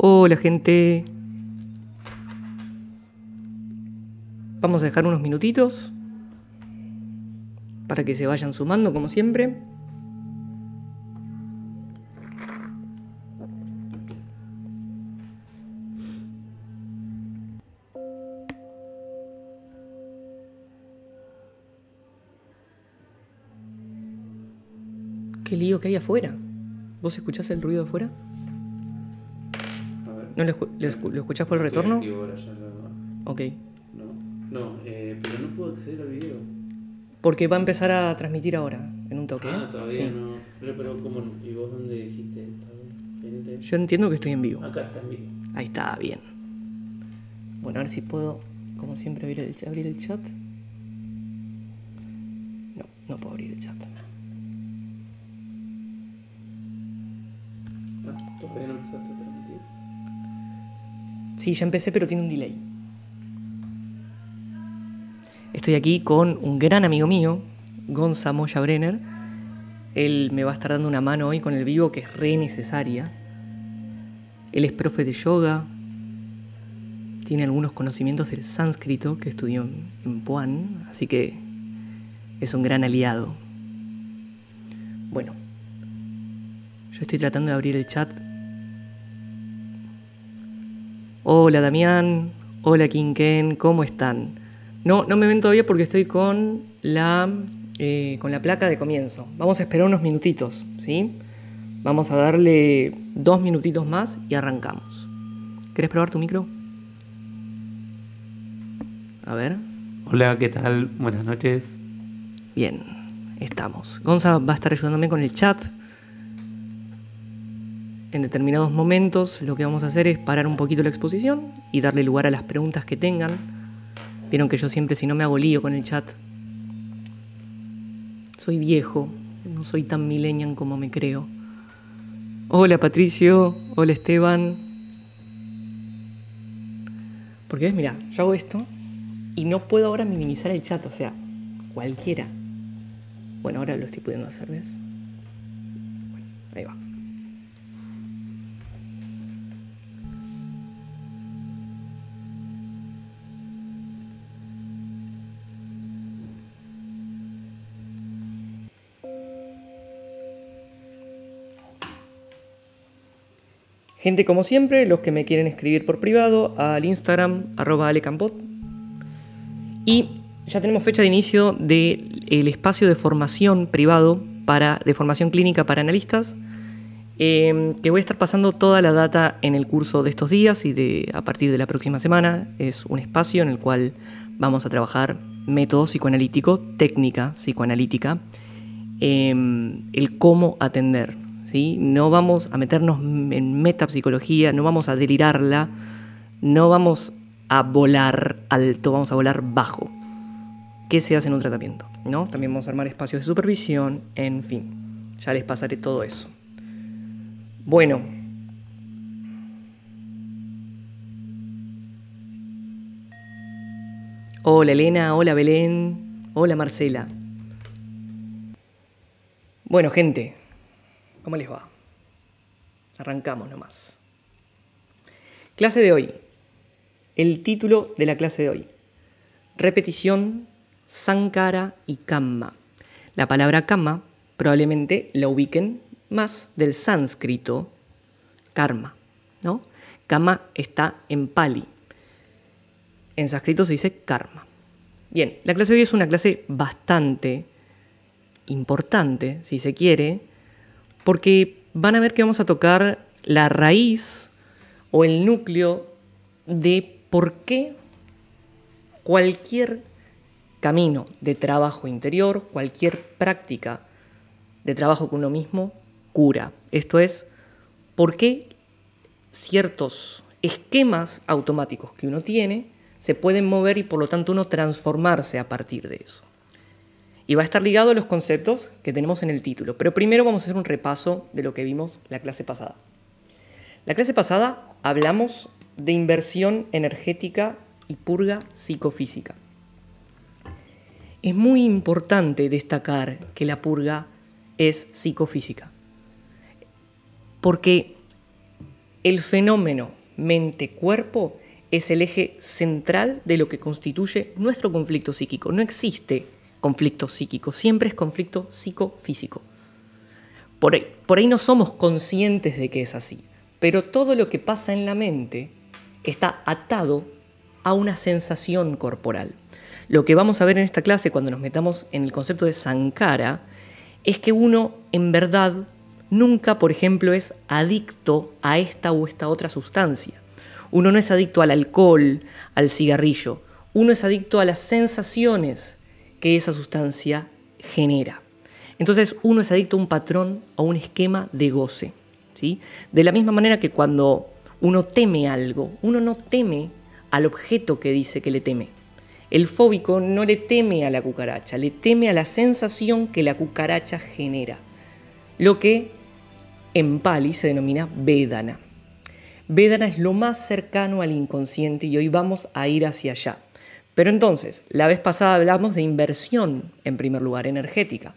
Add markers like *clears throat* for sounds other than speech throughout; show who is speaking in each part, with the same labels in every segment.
Speaker 1: Hola gente. Vamos a dejar unos minutitos para que se vayan sumando como siempre. Qué lío que hay afuera. ¿Vos escuchás el ruido afuera? ¿No lo, escu lo, escu lo escuchás por el retorno? Ok.
Speaker 2: No, no eh, pero no puedo acceder al video.
Speaker 1: Porque va a empezar a transmitir ahora, en un toque. ¿eh? Ah, todavía
Speaker 2: no. Pero, pero ¿Y vos dónde dijiste? Yo entiendo que estoy en vivo. Acá está en vivo.
Speaker 1: Ahí está, bien. Bueno, a ver si puedo, como siempre, abrir el, abrir el chat. No, no puedo abrir el chat.
Speaker 2: Ah, no empezaste.
Speaker 1: Sí, ya empecé, pero tiene un delay. Estoy aquí con un gran amigo mío, Gonza Moya Brenner. Él me va a estar dando una mano hoy con el vivo que es re necesaria. Él es profe de yoga, tiene algunos conocimientos del sánscrito que estudió en Puan, así que es un gran aliado. Bueno, yo estoy tratando de abrir el chat Hola Damián, hola Quinquén, ¿cómo están? No, no me ven todavía porque estoy con la, eh, con la placa de comienzo. Vamos a esperar unos minutitos, ¿sí? Vamos a darle dos minutitos más y arrancamos. ¿Querés probar tu micro?
Speaker 2: A ver. Hola, ¿qué tal? Buenas noches. Bien, estamos.
Speaker 1: Gonza va a estar ayudándome con el chat en determinados momentos lo que vamos a hacer es parar un poquito la exposición y darle lugar a las preguntas que tengan. Vieron que yo siempre si no me hago lío con el chat. Soy viejo, no soy tan milenian como me creo. Hola Patricio, hola Esteban. Porque ves, mira, yo hago esto y no puedo ahora minimizar el chat, o sea, cualquiera. Bueno, ahora lo estoy pudiendo hacer, ¿ves? Bueno, ahí va. Gente, como siempre, los que me quieren escribir por privado al Instagram, arroba alecampot. Y ya tenemos fecha de inicio del espacio de formación privado, para, de formación clínica para analistas, em, que voy a estar pasando toda la data en el curso de estos días y de, a partir de la próxima semana. Es un espacio en el cual vamos a trabajar método psicoanalítico, técnica psicoanalítica, em, el cómo atender no vamos a meternos en metapsicología, no vamos a delirarla, no vamos a volar alto, vamos a volar bajo. ¿Qué se hace en un tratamiento? ¿No? También vamos a armar espacios de supervisión, en fin. Ya les pasaré todo eso. Bueno. Hola Elena, hola Belén, hola Marcela. Bueno gente, ¿Cómo les va? Arrancamos nomás. Clase de hoy. El título de la clase de hoy. Repetición, Sankara y Kamma. La palabra Kamma probablemente la ubiquen más del sánscrito karma, ¿no? Kama está en pali. En sánscrito se dice karma. Bien, la clase de hoy es una clase bastante importante, si se quiere, porque van a ver que vamos a tocar la raíz o el núcleo de por qué cualquier camino de trabajo interior, cualquier práctica de trabajo con uno mismo, cura. Esto es, por qué ciertos esquemas automáticos que uno tiene se pueden mover y por lo tanto uno transformarse a partir de eso y va a estar ligado a los conceptos que tenemos en el título. Pero primero vamos a hacer un repaso de lo que vimos la clase pasada. La clase pasada hablamos de inversión energética y purga psicofísica. Es muy importante destacar que la purga es psicofísica, porque el fenómeno mente-cuerpo es el eje central de lo que constituye nuestro conflicto psíquico. No existe conflicto psíquico, siempre es conflicto psicofísico. Por ahí, por ahí no somos conscientes de que es así, pero todo lo que pasa en la mente está atado a una sensación corporal. Lo que vamos a ver en esta clase cuando nos metamos en el concepto de Sankara es que uno en verdad nunca, por ejemplo, es adicto a esta o esta otra sustancia. Uno no es adicto al alcohol, al cigarrillo. Uno es adicto a las sensaciones que esa sustancia genera. Entonces uno es adicto a un patrón, a un esquema de goce. ¿sí? De la misma manera que cuando uno teme algo, uno no teme al objeto que dice que le teme. El fóbico no le teme a la cucaracha, le teme a la sensación que la cucaracha genera, lo que en Pali se denomina Vedana. Vedana es lo más cercano al inconsciente y hoy vamos a ir hacia allá. Pero entonces, la vez pasada hablamos de inversión, en primer lugar, energética.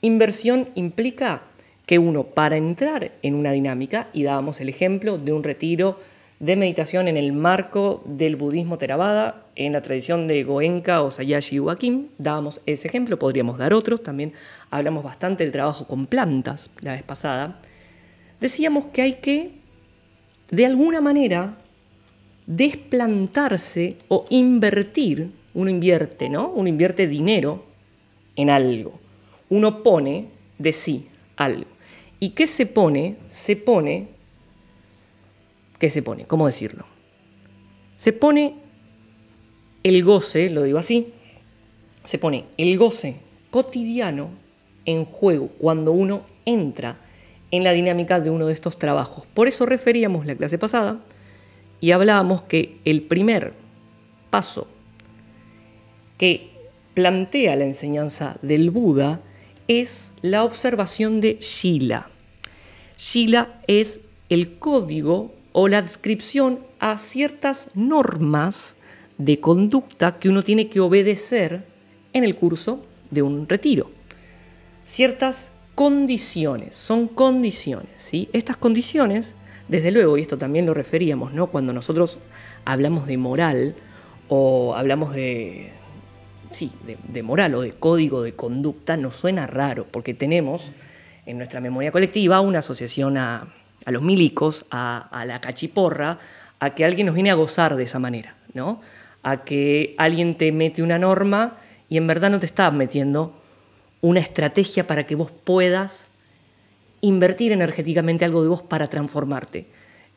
Speaker 1: Inversión implica que uno, para entrar en una dinámica, y dábamos el ejemplo de un retiro de meditación en el marco del budismo Theravada, en la tradición de Goenka o Sayashi Joaquín, dábamos ese ejemplo, podríamos dar otros, también hablamos bastante del trabajo con plantas la vez pasada, decíamos que hay que, de alguna manera, desplantarse o invertir, uno invierte, ¿no? Uno invierte dinero en algo. Uno pone de sí algo. ¿Y qué se pone? Se pone... ¿Qué se pone? ¿Cómo decirlo? Se pone el goce, lo digo así, se pone el goce cotidiano en juego cuando uno entra en la dinámica de uno de estos trabajos. Por eso referíamos la clase pasada y hablábamos que el primer paso que plantea la enseñanza del Buda es la observación de Shila. Shila es el código o la descripción a ciertas normas de conducta que uno tiene que obedecer en el curso de un retiro. Ciertas condiciones, son condiciones. ¿sí? Estas condiciones desde luego, y esto también lo referíamos, ¿no? Cuando nosotros hablamos de moral o hablamos de, sí, de, moral o de código de conducta, nos suena raro, porque tenemos en nuestra memoria colectiva una asociación a, los milicos, a, la cachiporra, a que alguien nos viene a gozar de esa manera, ¿no? A que alguien te mete una norma y en verdad no te está metiendo una estrategia para que vos puedas invertir energéticamente algo de vos para transformarte.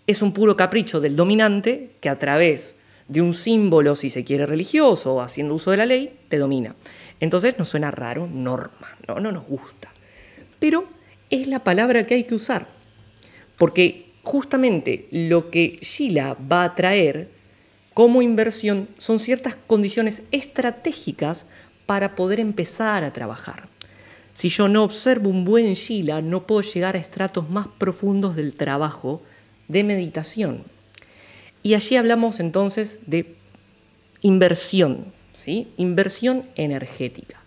Speaker 1: Es un puro capricho del dominante que a través de un símbolo, si se quiere religioso, haciendo uso de la ley, te domina. Entonces nos suena raro, norma, no, no nos gusta. Pero es la palabra que hay que usar, porque justamente lo que Sheila va a traer como inversión son ciertas condiciones estratégicas para poder empezar a trabajar. Si yo no observo un buen Shila, no puedo llegar a estratos más profundos del trabajo de meditación. Y allí hablamos entonces de inversión, ¿sí? inversión energética.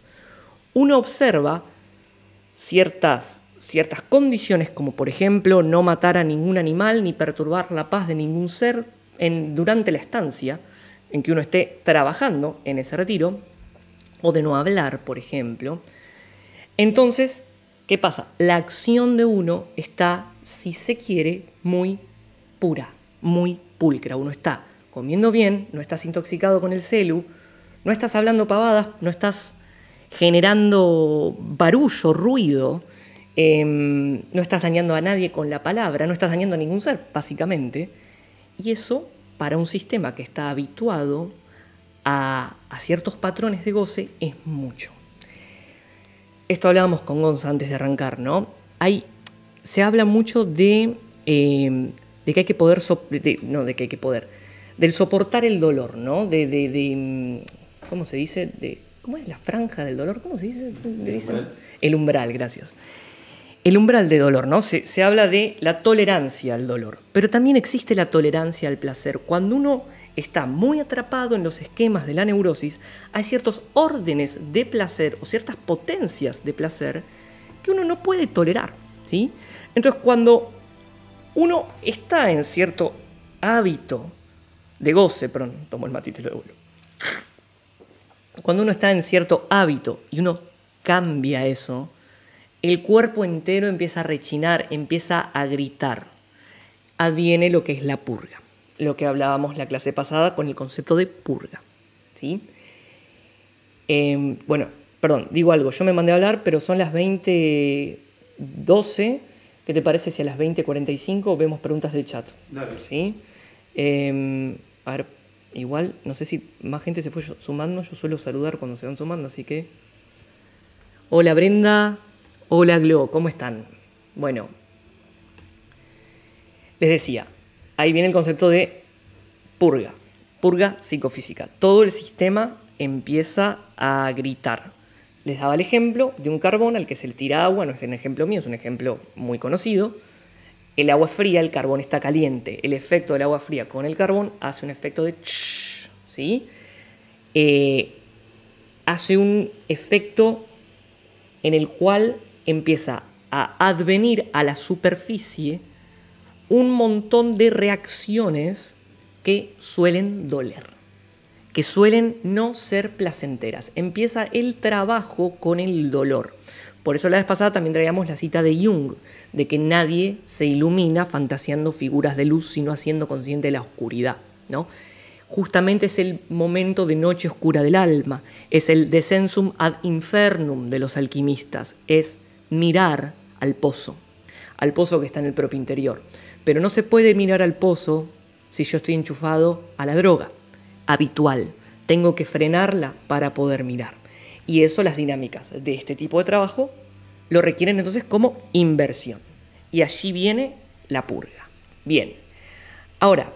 Speaker 1: Uno observa ciertas, ciertas condiciones, como por ejemplo no matar a ningún animal ni perturbar la paz de ningún ser durante la estancia en que uno esté trabajando en ese retiro, o de no hablar, por ejemplo entonces, ¿qué pasa? La acción de uno está, si se quiere, muy pura, muy pulcra. Uno está comiendo bien, no estás intoxicado con el celu, no estás hablando pavadas, no estás generando barullo, ruido, em, no estás dañando a nadie con la palabra, no estás dañando a ningún ser, básicamente. Y eso, para un sistema que está habituado a ciertos patrones de goce, es mucho esto hablábamos con Gonza antes de arrancar, ¿no? Hay, se habla mucho de, eh, de que hay que poder, no, de que hay que poder, del soportar el dolor, ¿no? De, de, mm, ¿cómo se dice? De, ¿Cómo es la franja del dolor? ¿Cómo se dice? El, umbral. gracias. El umbral de dolor, ¿no? Se, se habla de la tolerancia al dolor, pero también existe la tolerancia al placer. Cuando uno está muy atrapado en los esquemas de la neurosis, hay ciertos órdenes de placer o ciertas potencias de placer que uno no puede tolerar. ¿sí? Entonces cuando uno está en cierto hábito de goce, perdón, tomo el y lo devuelvo. Cuando uno está en cierto hábito y uno cambia eso, el cuerpo entero empieza a rechinar, empieza a gritar. Adviene lo que es la purga lo que hablábamos la clase pasada con el concepto de purga. ¿sí? Em, bueno, perdón, digo algo, yo me mandé a hablar, pero son las 20.12. ¿Qué te parece si a las 20.45 vemos preguntas del chat? ¿Sí? Em, a ver, igual, no sé si más gente se fue sumando, yo suelo saludar cuando se van sumando, así que... Hola Brenda, hola Glo, ¿cómo están? Bueno, les decía, ahí viene el concepto de purga, purga psicofísica. Todo el sistema empieza a gritar. Les daba el ejemplo de un carbón al que se le tira agua, no es un ejemplo mío, es un ejemplo muy conocido. El agua fría, el carbón está caliente. El efecto del agua fría con el carbón hace un efecto de... ¿sí? Eh, hace un efecto en el cual empieza a advenir a la superficie un montón de reacciones que suelen doler, que suelen no ser placenteras. Empieza el trabajo con el dolor. Por eso la vez pasada también traíamos la cita de Jung, de que nadie se ilumina fantaseando figuras de luz, sino haciendo consciente la oscuridad. ¿no? Justamente es el momento de noche oscura del alma, es el descensum ad infernum de los alquimistas, es mirar al pozo, al pozo que está en el propio interior. Pero no se puede mirar al pozo si yo estoy enchufado a la droga habitual. Tengo que frenarla para poder mirar. Y eso las dinámicas de este tipo de trabajo lo requieren entonces como inversión. Y allí viene la purga. Bien. Ahora,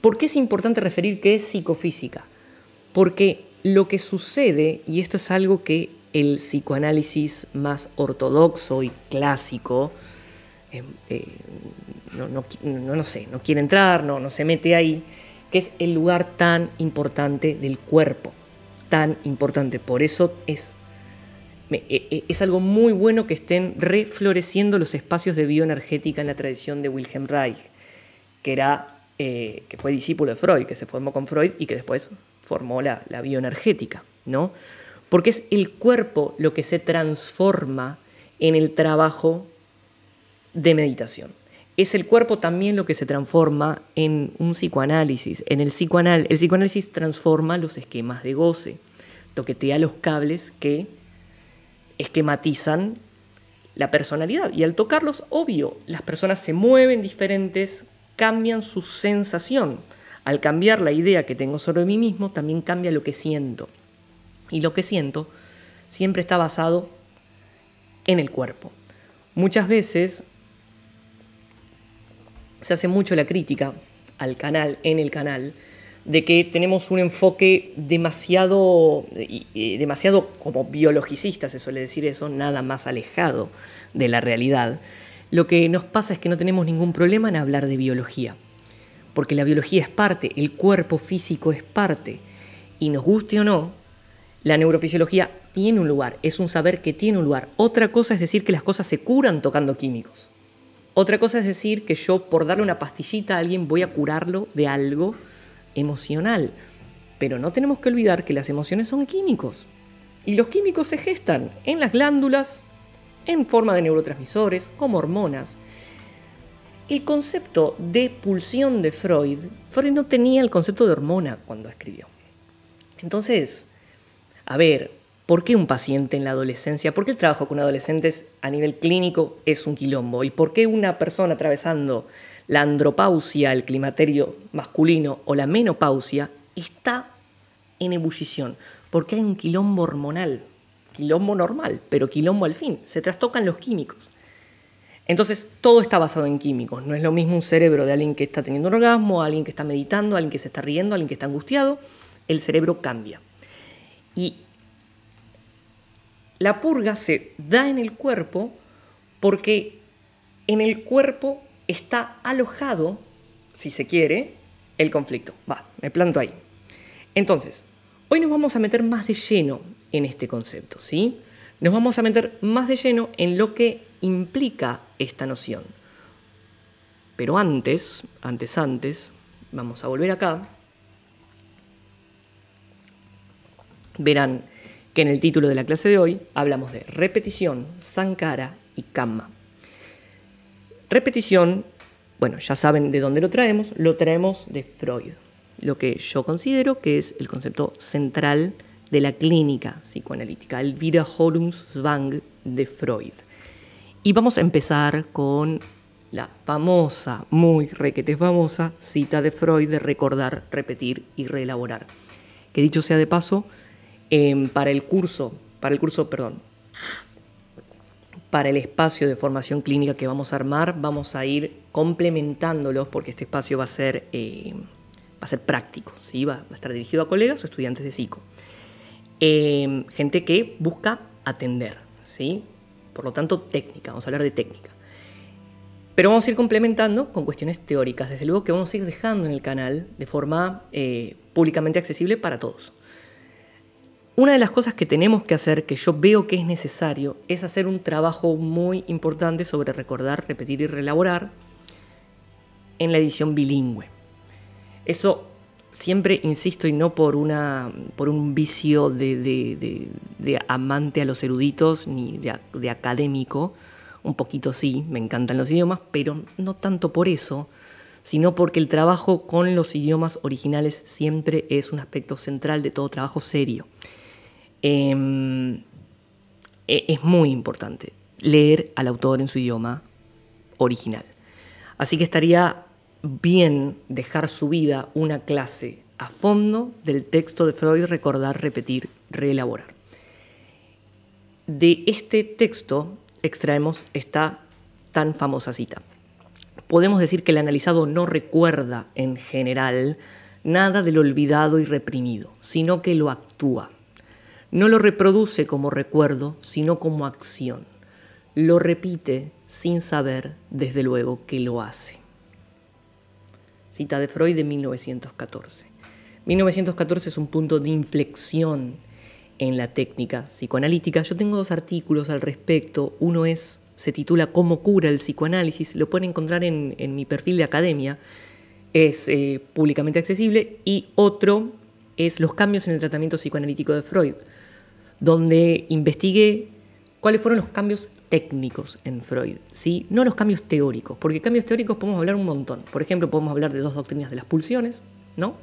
Speaker 1: ¿por qué es importante referir que es psicofísica? Porque lo que sucede, y esto es algo que el psicoanálisis más ortodoxo y clásico, em, eh, no, no, sé, no quiere entrar, no, no se mete ahí, que es el lugar tan importante del cuerpo, tan importante. Por eso es, e, e, es algo muy bueno que estén refloreciendo los espacios de bioenergética en la tradición de Wilhelm Reich, que, era, eh, que fue discípulo de Freud, que se formó con Freud y que después formó la, la bioenergética, ¿no? Porque es el cuerpo lo que se transforma en el trabajo de meditación es el cuerpo también lo que se transforma en un psicoanálisis. En el, psicoanal, el psicoanálisis transforma los esquemas de goce, toquetea los cables que esquematizan la personalidad. Y al tocarlos, obvio, las personas se mueven diferentes, cambian su sensación. Al cambiar la idea que tengo sobre mí mismo, también cambia lo que siento. Y lo que siento siempre está basado en el cuerpo. Muchas veces se hace mucho la crítica al canal, en el canal, de que tenemos un enfoque demasiado, demasiado como biologicista, se suele decir eso, nada más alejado de la realidad. Lo que nos pasa es que no tenemos ningún problema en hablar de biología, porque la biología es parte, el cuerpo físico es parte, y nos guste o no, la neurofisiología tiene un lugar, es un saber que tiene un lugar. Otra cosa es decir que las cosas se curan tocando químicos. Otra cosa es decir que yo por darle una pastillita a alguien voy a curarlo de algo emocional. Pero no tenemos que olvidar que las emociones son químicos. Y los químicos se gestan en las glándulas, en forma de neurotransmisores, como hormonas. El concepto de pulsión de Freud, Freud no tenía el concepto de hormona cuando escribió. Entonces, a ver, ¿Por qué un paciente en la adolescencia? ¿Por qué el trabajo con adolescentes a nivel clínico es un quilombo? ¿Y por qué una persona atravesando la andropausia, el climaterio masculino o la menopausia está en ebullición? Porque hay un quilombo hormonal, quilombo normal, pero quilombo al fin. Se trastocan los químicos. Entonces, todo está basado en químicos. No es lo mismo un cerebro de alguien que está teniendo un orgasmo, alguien que está meditando, alguien que se está riendo, alguien que está angustiado. El cerebro cambia. Y la purga se da en el cuerpo porque en el cuerpo está alojado, si se quiere, el conflicto. Va, me planto ahí. Entonces, hoy nos vamos a meter más de lleno en este concepto, ¿sí? Nos vamos a meter más de lleno en lo que implica esta noción. Pero antes, antes, antes, vamos a volver acá. Verán, que en el título de la clase de hoy hablamos de repetición, sankara y kamma. Repetición, bueno, ya saben de dónde lo traemos, lo traemos de Freud, lo que yo considero que es el concepto central de la clínica psicoanalítica, el Wiederholungszwang de Freud. Y vamos a empezar con la famosa, muy requete famosa cita de Freud de recordar, repetir y reelaborar. Que dicho sea de paso, Em, para el curso, para el curso, perdón, para el espacio de formación clínica que vamos a armar, vamos a ir complementándolos porque este espacio va a ser, em, va a ser práctico, ¿sí? va, a estar dirigido a colegas o estudiantes de psico. Em, gente que busca atender, ¿sí? por lo tanto técnica, vamos a hablar de técnica. Pero vamos a ir complementando con cuestiones teóricas, desde luego que vamos a ir dejando en el canal de forma eh, públicamente accesible para todos. Una de las cosas que tenemos que hacer, que yo veo que es necesario, es hacer un trabajo muy importante sobre recordar, repetir y relaborar en la edición bilingüe. Eso siempre insisto y no por, un vicio de, de amante a los eruditos ni de académico, un poquito sí, me encantan los idiomas, pero no tanto por eso, sino porque el trabajo con los idiomas originales siempre es un aspecto central de todo trabajo serio. Em, e, es muy importante leer al autor en su idioma original. Así que estaría bien dejar subida una clase a fondo del texto de Freud, recordar, repetir, reelaborar. De este texto extraemos esta tan famosa cita. Podemos decir que el analizado no recuerda en general nada del olvidado y reprimido, sino que lo actúa. No lo reproduce como recuerdo, sino como acción. Lo repite sin saber, desde luego, que lo hace. Cita de Freud de 1914. 1914 es un punto de inflexión en la técnica psicoanalítica. Yo tengo dos artículos al respecto. Uno es, se titula Cómo cura el psicoanálisis, lo pueden encontrar en, mi perfil de academia, es eh, públicamente accesible. Y otro es Los cambios en el tratamiento psicoanalítico de Freud, donde investigué cuáles fueron los cambios técnicos en Freud, ¿sí? no los cambios teóricos, porque cambios teóricos podemos hablar un montón. Por ejemplo, podemos hablar de dos doctrinas de las pulsiones, ¿no?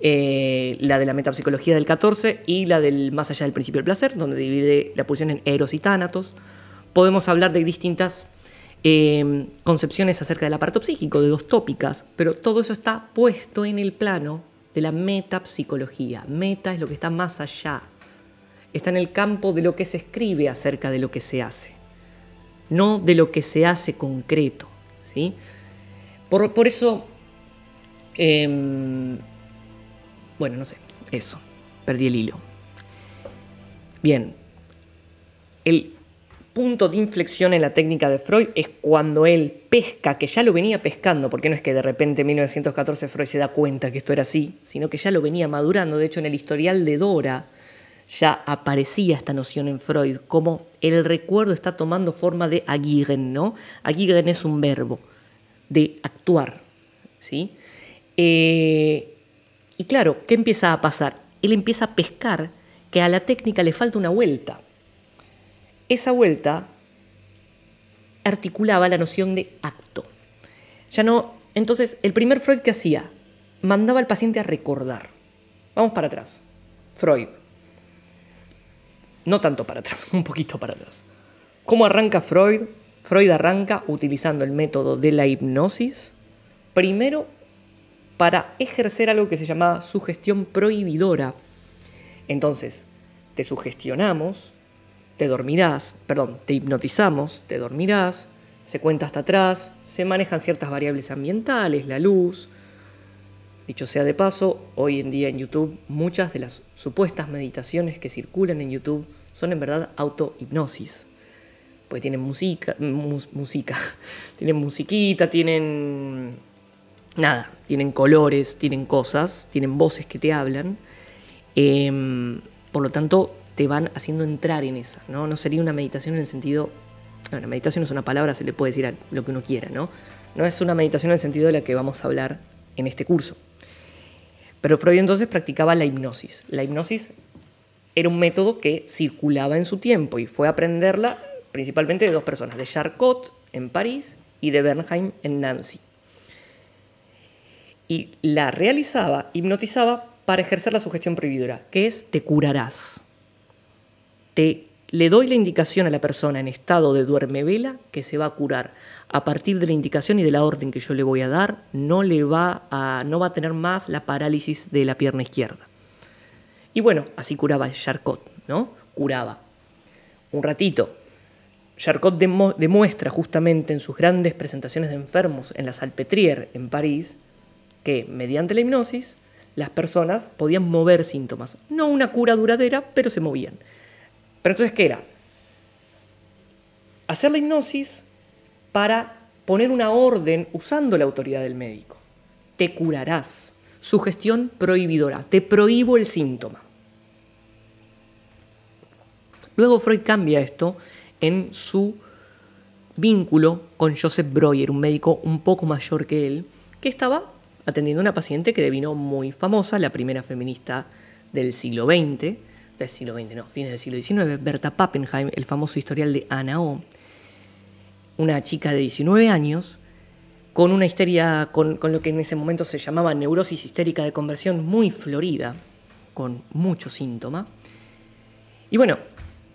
Speaker 1: Eh, la de la metapsicología del 14 y la del más allá del principio del placer, donde divide la pulsión en eros y tánatos. Podemos hablar de distintas em, concepciones acerca del aparato psíquico, de dos tópicas, pero todo eso está puesto en el plano de la metapsicología. Meta es lo que está más allá, está en el campo de lo que se escribe acerca de lo que se hace, no de lo que se hace concreto. ¿sí? Por, eso, em, bueno, no sé, eso, perdí el hilo. Bien, el punto de inflexión en la técnica de Freud es cuando él pesca, que ya lo venía pescando, porque no es que de repente en 1914 Freud se da cuenta que esto era así, sino que ya lo venía madurando, de hecho en el historial de Dora, ya aparecía esta noción en Freud, como el recuerdo está tomando forma de Aguirre, ¿no? Agiren es un verbo de actuar, ¿sí? Eh, y claro, ¿qué empieza a pasar? Él empieza a pescar que a la técnica le falta una vuelta. Esa vuelta articulaba la noción de acto. Ya no, entonces, el primer Freud que hacía, mandaba al paciente a recordar. Vamos para atrás. Freud, no tanto para atrás, *laughs* un poquito para atrás. ¿Cómo arranca Freud? Freud arranca utilizando el método de la hipnosis, primero para ejercer algo que se llama sugestión prohibidora. Entonces, te sugestionamos, te dormirás, perdón, te hipnotizamos, te dormirás, se cuenta hasta atrás, se manejan ciertas variables ambientales, la luz, Dicho sea de paso, hoy en día en YouTube muchas de las supuestas meditaciones que circulan en YouTube son en verdad autohipnosis. Porque tienen música, música, *laughs* tienen musiquita, tienen nada, tienen colores, tienen cosas, tienen voces que te hablan. Em, por lo tanto, te van haciendo entrar en esa, ¿no? No sería una meditación en el sentido. Bueno, meditación es una palabra, se le puede decir a lo que uno quiera, ¿no? No es una meditación en el sentido de la que vamos a hablar en este curso. Pero Freud entonces practicaba la hipnosis. La hipnosis era un método que circulaba en su tiempo y fue aprenderla principalmente de dos personas, de Charcot en París y de Bernheim en Nancy. Y la realizaba, hipnotizaba para ejercer la sugestión prohibidora, que es te curarás, te le doy la indicación a la persona en estado de duerme-vela que se va a curar. A partir de la indicación y de la orden que yo le voy a dar, no, le va, a, no va a tener más la parálisis de la pierna izquierda. Y bueno, así curaba Charcot, ¿no? Curaba. Un ratito. Charcot demuestra justamente en sus grandes presentaciones de enfermos en la Salpêtrière en París que mediante la hipnosis las personas podían mover síntomas. No una cura duradera, pero se movían. Pero entonces, ¿qué era? Hacer la hipnosis para poner una orden usando la autoridad del médico. Te curarás. Sugestión prohibidora. Te prohíbo el síntoma. Luego Freud cambia esto en su vínculo con Joseph Breuer, un médico un poco mayor que él, que estaba atendiendo a una paciente que devino muy famosa, la primera feminista del siglo XX, del siglo XX, no, fines del siglo XIX, Berta Pappenheim, el famoso historial de Ana O, una chica de 19 años, con una histeria, con, lo que en ese momento se llamaba neurosis histérica de conversión muy florida, con mucho síntoma. Y bueno,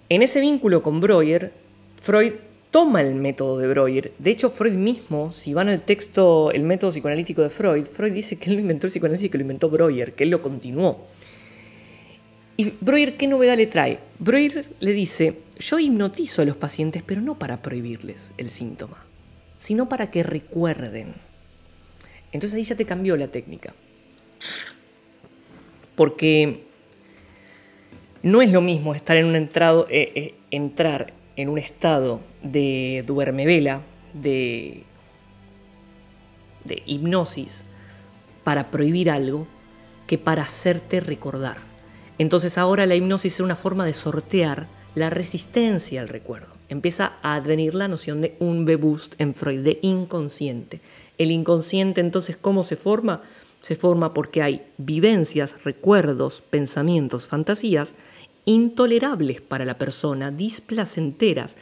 Speaker 1: en ese vínculo con Breuer, Freud toma el método de Breuer. De hecho, Freud mismo, si van al texto El método psicoanalítico de Freud, Freud dice que él no inventó el psicoanálisis, que lo inventó Breuer, que él lo continuó. Y Breuer, ¿qué novedad le trae? Breuer le dice, yo hipnotizo a los pacientes, pero no para prohibirles el síntoma, sino para que recuerden. Entonces ahí ya te cambió la técnica. Porque no es lo mismo estar en un entrado, eh, eh, entrar en un estado de duermevela, de, de hipnosis, para prohibir algo, que para hacerte recordar. Entonces ahora la hipnosis es una forma de sortear la resistencia al recuerdo. Empieza a advenir la noción de un bebust en Freud, de inconsciente. El inconsciente entonces, ¿cómo se forma? Se forma porque hay vivencias, recuerdos, pensamientos, fantasías intolerables para la persona, displacenteras,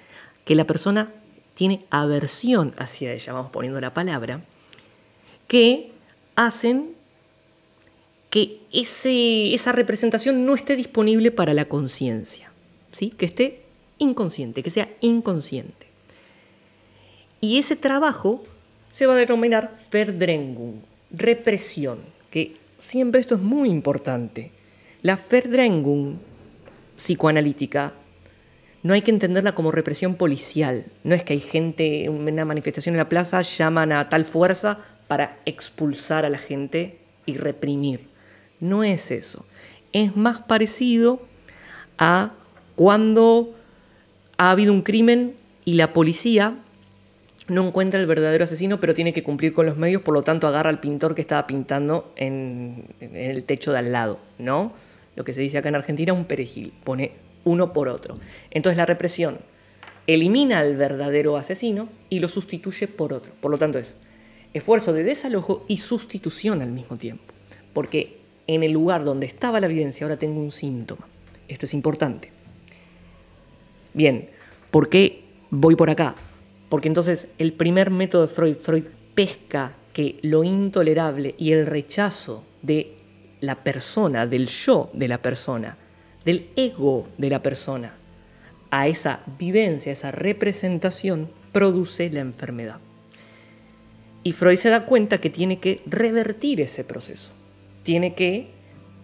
Speaker 1: que la persona tiene aversión hacia ella, vamos poniendo la palabra, que hacen que esa representación no esté disponible para la conciencia, ¿sí? que esté inconsciente, que sea inconsciente. Y ese trabajo se va a denominar Verdrängung, represión, que siempre esto es muy importante. La Verdrängung psicoanalítica no hay que entenderla como represión policial. No es que hay gente en una manifestación en la plaza, llaman a tal fuerza para expulsar a la gente y reprimir. No es eso. Es más parecido a cuando ha habido un crimen y la policía no encuentra el verdadero asesino, pero tiene que cumplir con los medios, por lo tanto agarra al pintor que estaba pintando en, el techo de al lado, ¿no? Lo que se dice acá en Argentina, es un perejil, pone uno por otro. Entonces la represión elimina al verdadero asesino y lo sustituye por otro. Por lo tanto es esfuerzo de desalojo y sustitución al mismo tiempo, porque en el lugar donde estaba la vivencia, ahora tengo un síntoma. Esto es importante. Bien, ¿por qué voy por acá? Porque entonces el primer método de Freud, Freud pesca que lo intolerable y el rechazo de la persona, del yo de la persona, del ego de la persona, a esa vivencia, a esa representación, produce la enfermedad. Y Freud se da cuenta que tiene que revertir ese proceso tiene que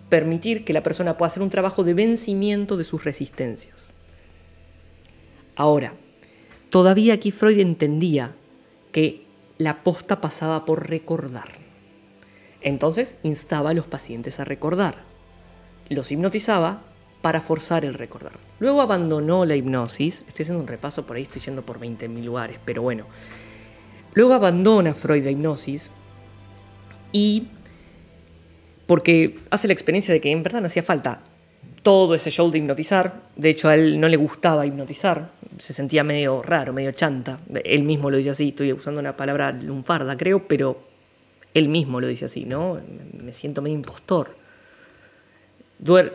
Speaker 1: permitir que la persona pueda hacer un trabajo de vencimiento de sus resistencias. Ahora, todavía aquí Freud entendía que la posta pasaba por recordar. Entonces instaba a los pacientes a recordar. Los hipnotizaba para forzar el recordar. Luego abandonó la hipnosis, estoy haciendo un repaso por ahí, estoy yendo por 20.000 lugares, pero bueno. Luego abandona Freud la hipnosis y porque hace la experiencia de que en verdad no hacía falta todo ese show de hipnotizar. De hecho, a él no le gustaba hipnotizar, se sentía medio raro, medio chanta. Él mismo lo dice así, estoy usando una palabra lunfarda, creo, pero él mismo lo dice así, ¿no? Me siento medio impostor.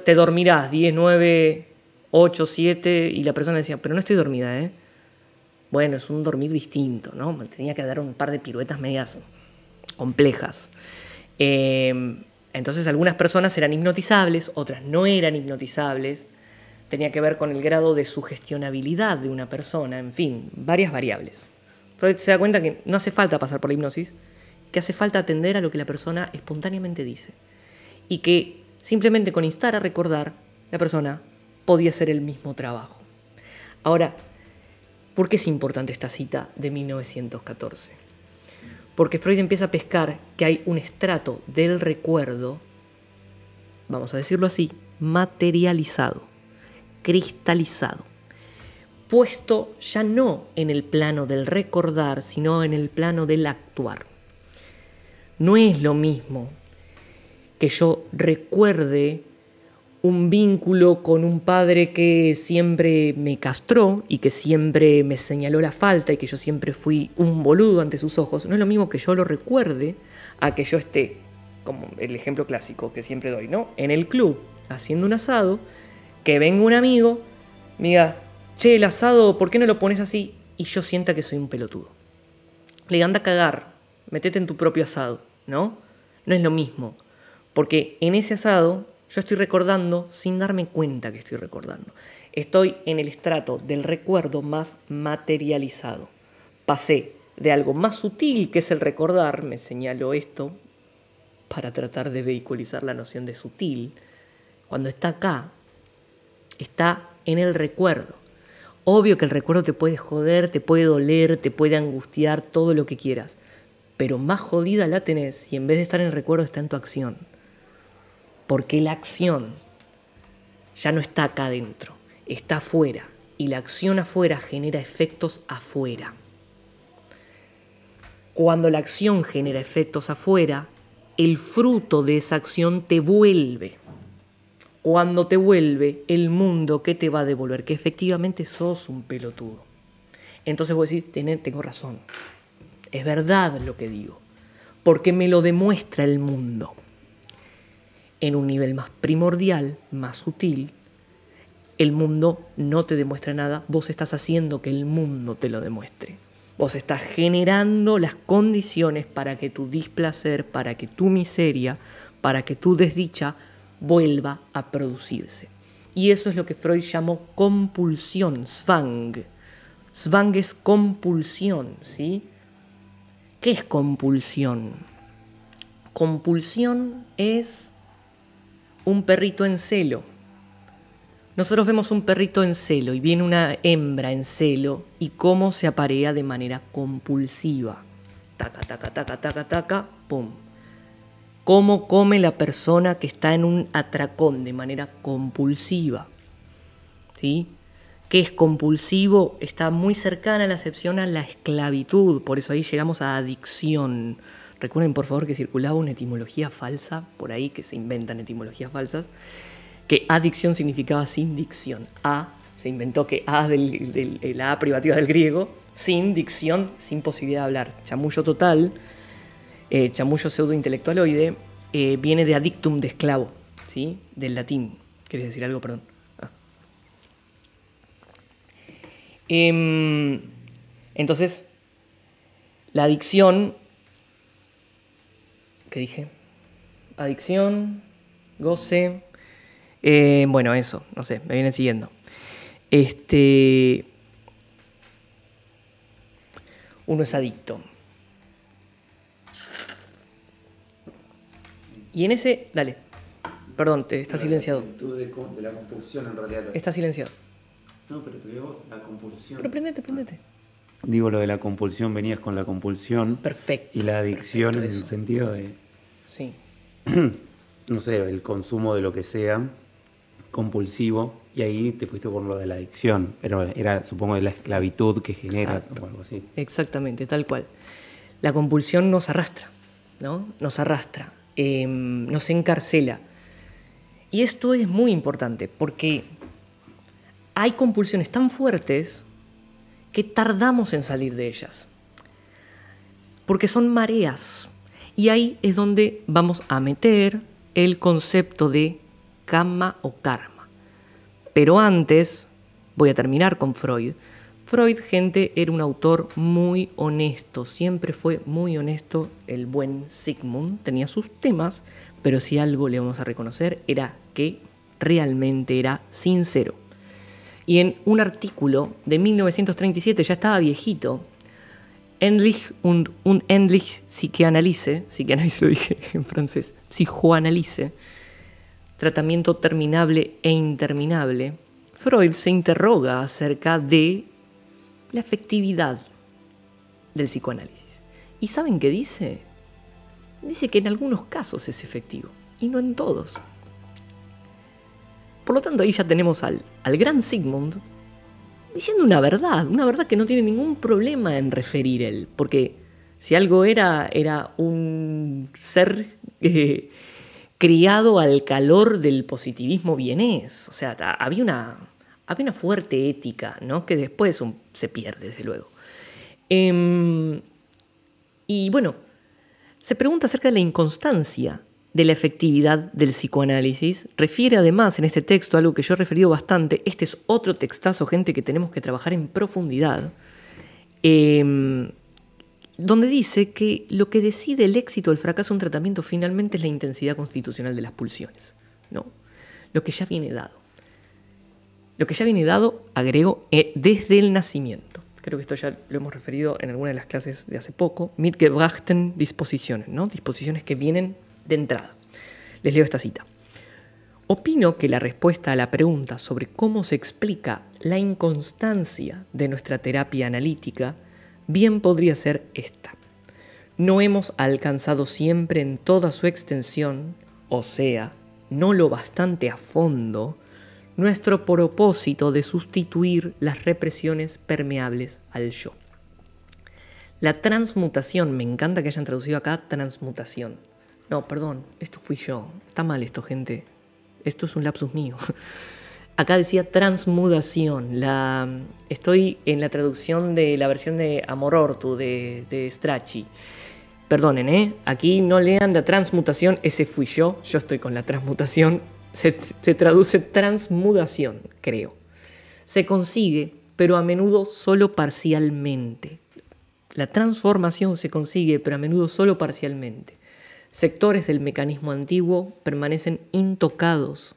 Speaker 1: te dormirás 10, 9, 8, 7, y la persona decía, pero no estoy dormida, ¿eh? Bueno, es un dormir distinto, ¿no? tenía que dar un par de piruetas medias complejas. Em, entonces algunas personas eran hipnotizables, otras no eran hipnotizables. Tenía que ver con el grado de sugestionabilidad de una persona, en fin, varias variables. Pero se da cuenta que no hace falta pasar por la hipnosis, que hace falta atender a lo que la persona espontáneamente dice. Y que simplemente con instar a recordar, la persona podía hacer el mismo trabajo. Ahora, ¿por qué es importante esta cita de 1914? porque Freud empieza a pescar que hay un estrato del recuerdo, vamos a decirlo así, materializado, cristalizado, puesto ya no en el plano del recordar, sino en el plano del actuar. No es lo mismo que yo recuerde un vínculo con un padre que siempre me castró y que siempre me señaló la falta y que yo siempre fui un boludo ante sus ojos, no es lo mismo que yo lo recuerde a que yo esté, como el ejemplo clásico que siempre doy, ¿no? En el club, haciendo un asado, que venga un amigo, me diga, che, el asado, ¿por qué no lo pones así? Y yo sienta que soy un pelotudo. Le anda a cagar, metete en tu propio asado, ¿no? No es lo mismo, porque en ese asado yo estoy recordando sin darme cuenta que estoy recordando. Estoy en el estrato del recuerdo más materializado. Pasé de algo más sutil que es el recordar, me señaló esto para tratar de vehiculizar la noción de sutil, cuando está acá, está en el recuerdo. Obvio que el recuerdo te puede joder, te puede doler, te puede angustiar, todo lo que quieras, pero más jodida la tenés y en vez de estar en el recuerdo está en tu acción porque la acción ya no está acá adentro, está afuera, y la acción afuera genera efectos afuera. Cuando la acción genera efectos afuera, el fruto de esa acción te vuelve. Cuando te vuelve, el mundo que te va a devolver, que efectivamente sos un pelotudo. Entonces vos decís, tengo razón. Es verdad lo que digo, porque me lo demuestra el mundo en un nivel más primordial, más sutil, el mundo no te demuestra nada, vos estás haciendo que el mundo te lo demuestre. Vos estás generando las condiciones para que tu displacer, para que tu miseria, para que tu desdicha vuelva a producirse. Y eso es lo que Freud llamó compulsión, Zwang. Zwang es compulsión, ¿sí? ¿Qué es compulsión? Compulsión es un perrito en celo. Nosotros vemos un perrito en celo y viene una hembra en celo y cómo se aparea de manera compulsiva. Taca, taca, taca, taca, taca, pum. Cómo come la persona que está en un atracón de manera compulsiva. ¿Sí? que es compulsivo está muy cercana a la acepción a la esclavitud, por eso ahí llegamos a adicción. Recuerden por favor que circulaba una etimología falsa, por ahí que se inventan etimologías falsas, que adicción significaba sin dicción. A, se inventó que A del, la A privativa del griego, sin dicción, sin posibilidad de hablar. Chamullo total, eh, chamullo pseudointelectualoide, eh, viene de adictum de esclavo, ¿sí? Del latín. ¿Quieres decir algo? Perdón. Ah. Em, entonces, la adicción ¿Qué dije? Adicción, goce. Eh, bueno, eso, no sé, me vienen siguiendo. Este. Uno es adicto. Y en ese. Dale. Perdón, te, está silenciado.
Speaker 2: De, de la compulsión en realidad. Está silenciado. No, pero te la compulsión. Pero prendete, prendete digo lo de la compulsión, venías con la compulsión. Perfecto. Y la adicción en el sentido de. Sí. *clears throat* No sé, el consumo de lo que sea, compulsivo, y ahí te fuiste por lo de la adicción, pero era, supongo, de la esclavitud que genera o algo así.
Speaker 1: Exactamente, tal cual. La compulsión nos arrastra, ¿no? Nos arrastra, em, nos encarcela. Y esto es muy importante porque hay compulsiones tan fuertes tardamos en salir de ellas. Porque son mareas. Y ahí es donde vamos a meter el concepto de karma o karma. Pero antes, voy a terminar con Freud. Freud, gente, era un autor muy honesto, siempre fue muy honesto el buen Sigmund, tenía sus temas, pero si algo le vamos a reconocer era que realmente era sincero y en un artículo de 1937, ya estaba viejito, Endlich und, Endlich Psychoanalyse, psiquianalice lo dije en francés, psychoanalyse, tratamiento terminable e interminable, Freud se interroga acerca de la efectividad del psicoanálisis. ¿Y saben qué dice? Dice que en algunos casos es efectivo y no en todos. Por lo tanto, ahí ya tenemos al, gran Sigmund diciendo una verdad, una verdad que no tiene ningún problema en referir él, porque si algo era, era un ser eh, criado al calor del positivismo vienés, o sea, había una, fuerte ética, ¿no? que después se pierde, desde luego. Em, y bueno, se pregunta acerca de la inconstancia de la efectividad del psicoanálisis. Refiere además en este texto algo que yo he referido bastante. Este es otro textazo, gente, que tenemos que trabajar en profundidad. Em, donde dice que lo que decide el éxito o el fracaso de un tratamiento finalmente es la intensidad constitucional de las pulsiones, ¿no? Lo que ya viene dado. Lo que ya viene dado, agrego, eh, desde el nacimiento. Creo que esto ya lo hemos referido en alguna de las clases de hace poco. Mitgebrachten Disposiciones, ¿no? Disposiciones que vienen de entrada. Les leo esta cita. Opino que la respuesta a la pregunta sobre cómo se explica la inconstancia de nuestra terapia analítica bien podría ser esta. No hemos alcanzado siempre en toda su extensión, o sea, no lo bastante a fondo, nuestro propósito de sustituir las represiones permeables al yo. La transmutación, me encanta que hayan traducido acá transmutación no, perdón, esto fui yo. Está mal esto, gente. Esto es un lapsus mío. *laughs* Acá decía transmudación. La, estoy en la traducción de la versión de Amor Ortu de, de Perdonen, ¿eh? Aquí no lean la transmutación, ese fui yo. Yo estoy con la transmutación. Se, se traduce transmudación, creo. Se consigue, pero a menudo solo parcialmente. La transformación se consigue, pero a menudo solo parcialmente. Sectores del mecanismo antiguo permanecen intocados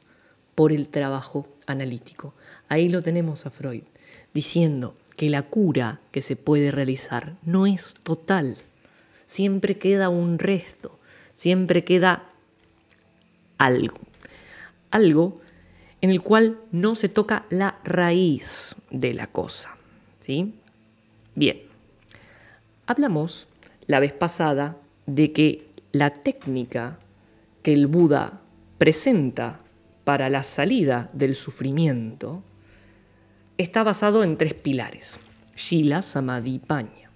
Speaker 1: por el trabajo analítico. Ahí lo tenemos a Freud, diciendo que la cura que se puede realizar no es total. Siempre queda un resto, siempre queda algo. Algo en el cual no se toca la raíz de la cosa. ¿sí? Bien, hablamos la vez pasada de que la técnica que el Buda presenta para la salida del sufrimiento está basado en tres pilares, Shila, Samadhi y Paña.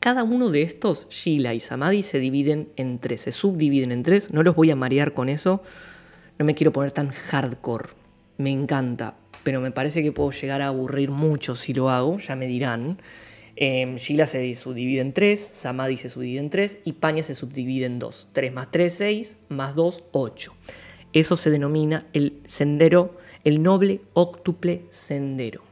Speaker 1: Cada uno de estos, Shila y Samadhi, se dividen en tres, se subdividen en tres, no los voy a marear con eso, no me quiero poner tan hardcore, me encanta, pero me parece que puedo llegar a aburrir mucho si lo hago, ya me dirán. Em, Shila se subdivide en 3, Samadhi se subdivide en tres y Paña se subdivide en dos. 3 más 3, 6, más 2, 8. Eso se denomina el sendero, el noble octuple sendero.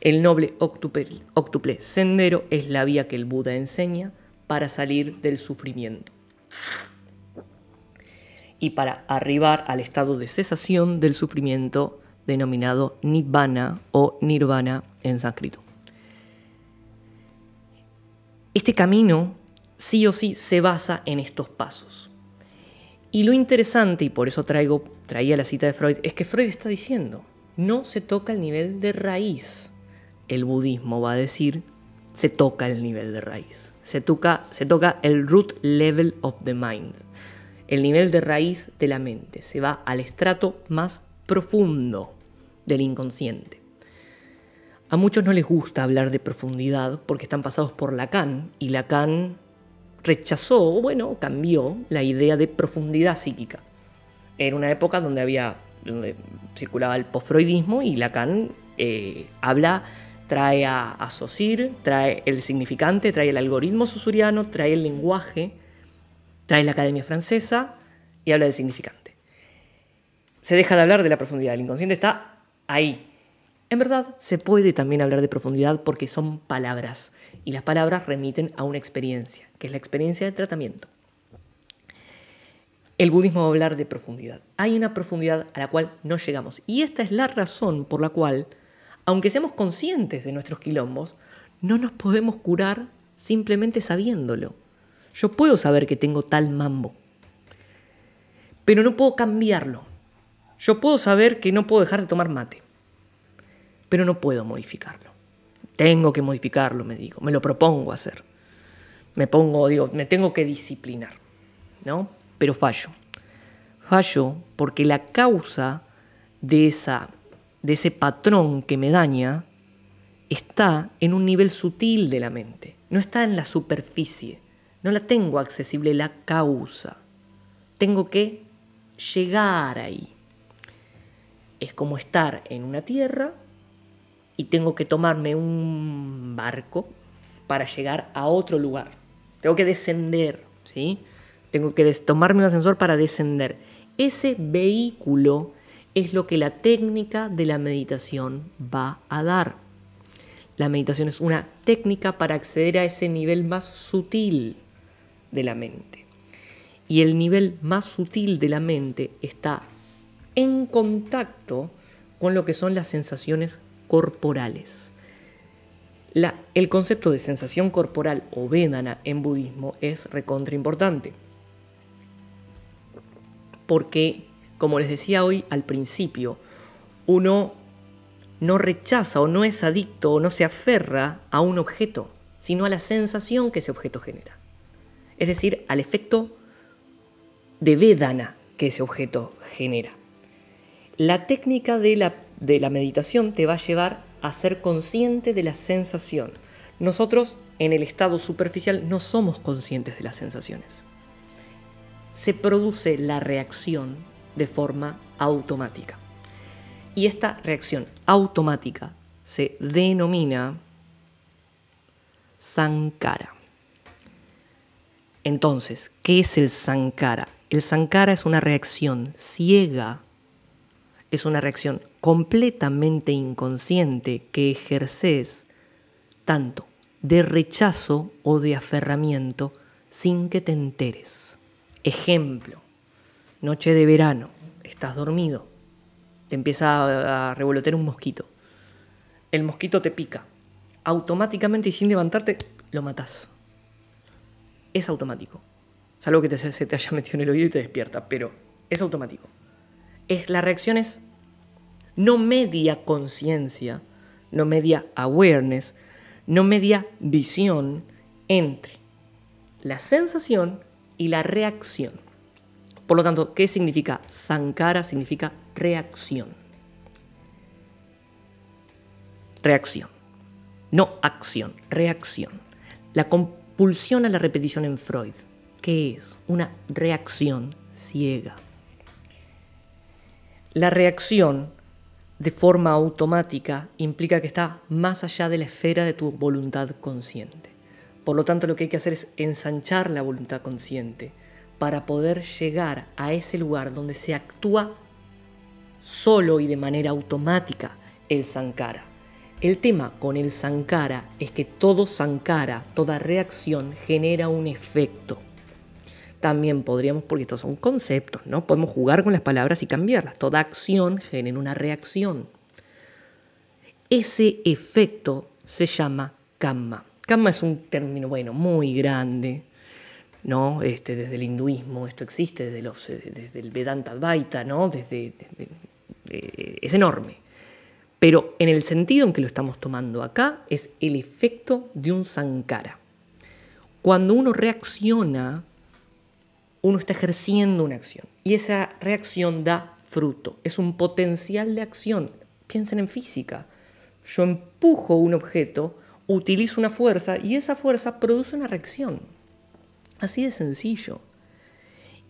Speaker 1: El noble octuple, sendero es la vía que el Buda enseña para salir del sufrimiento y para arribar al estado de cesación del sufrimiento denominado nirvana o nirvana en sánscrito. Este camino sí o sí se basa en estos pasos. Y lo interesante, y por eso traigo, traía la cita de Freud, es que Freud está diciendo, no se toca el nivel de raíz. El budismo va a decir, se toca el nivel de raíz. Se toca, se toca el root level of the mind, el nivel de raíz de la mente. Se va al estrato más profundo del inconsciente. A muchos no les gusta hablar de profundidad porque están pasados por Lacan y Lacan rechazó, o bueno, cambió la idea de profundidad psíquica. Era una época donde había circulaba el postfreudismo y Lacan eh, habla, trae a, a trae el significante, trae el algoritmo susuriano, trae el lenguaje, trae la Academia Francesa y habla del significante. Se deja de hablar de la profundidad, el inconsciente está ahí, en verdad, se puede también hablar de profundidad porque son palabras y las palabras remiten a una experiencia, que es la experiencia de tratamiento. El budismo va a hablar de profundidad. Hay una profundidad a la cual no llegamos y esta es la razón por la cual, aunque seamos conscientes de nuestros quilombos, no nos podemos curar simplemente sabiéndolo. Yo puedo saber que tengo tal mambo, pero no puedo cambiarlo. Yo puedo saber que no puedo dejar de tomar mate pero no puedo modificarlo. Tengo que modificarlo, me digo, me lo propongo hacer. Me pongo, digo, me tengo que disciplinar, ¿no? Pero fallo. Fallo porque la causa de, esa, de ese patrón que me daña está en un nivel sutil de la mente, no está en la superficie, no la tengo accesible la causa. Tengo que llegar ahí. Es como estar en una tierra y tengo que tomarme un barco para llegar a otro lugar. Tengo que descender, ¿sí? Tengo que tomarme un ascensor para descender. Ese vehículo es lo que la técnica de la meditación va a dar. La meditación es una técnica para acceder a ese nivel más sutil de la mente. Y el nivel más sutil de la mente está en contacto con lo que son las sensaciones corporales. el concepto de sensación corporal o vedana en budismo es recontraimportante importante. Porque, como les decía hoy al principio, uno no rechaza o no es adicto o no se aferra a un objeto, sino a la sensación que ese objeto genera. Es decir, al efecto de vedana que ese objeto genera. La técnica de la de la meditación te va a llevar a ser consciente de la sensación. Nosotros en el estado superficial no somos conscientes de las sensaciones. Se produce la reacción de forma automática. Y esta reacción automática se denomina sankara. Entonces, ¿qué es el sankara? El sankara es una reacción ciega, es una reacción completamente inconsciente que ejerces, tanto de rechazo o de aferramiento, sin que te enteres. Ejemplo, noche de verano, estás dormido, te empieza a revolotear un mosquito, el mosquito te pica, automáticamente y sin levantarte, lo matas. Es automático. Salvo que te, se te haya *laughs* metido en el oído y te despierta, pero es automático. Es, la reacción es no media conciencia, no media awareness, no media visión entre la sensación y la reacción. Por lo tanto, ¿qué significa? Sankara significa reacción. Reacción. No acción, reacción. La compulsión a la repetición en Freud, ¿qué es? Una reacción ciega. La reacción de forma automática implica que está más allá de la esfera de tu voluntad consciente. Por lo tanto, lo que hay que hacer es ensanchar la voluntad consciente para poder llegar a ese lugar donde se actúa solo y de manera automática el sankara. El tema con el sankara es que todo sankara, toda reacción genera un efecto también podríamos, porque estos son conceptos, ¿no? Podemos jugar con las palabras y cambiarlas. Toda acción genera una reacción. Ese efecto se llama kamma. Kamma es un término, bueno, muy grande, ¿no? Este, desde el hinduismo esto existe, desde, los, eh, desde el Vedanta Advaita, ¿no? Desde, eh, es enorme. Pero en el sentido en que lo estamos tomando acá es el efecto de un sankara. Cuando uno reacciona uno está ejerciendo una acción y esa reacción da fruto, es un potencial de acción. Piensen en física. Yo empujo un objeto, utilizo una fuerza y esa fuerza produce una reacción. Así de sencillo.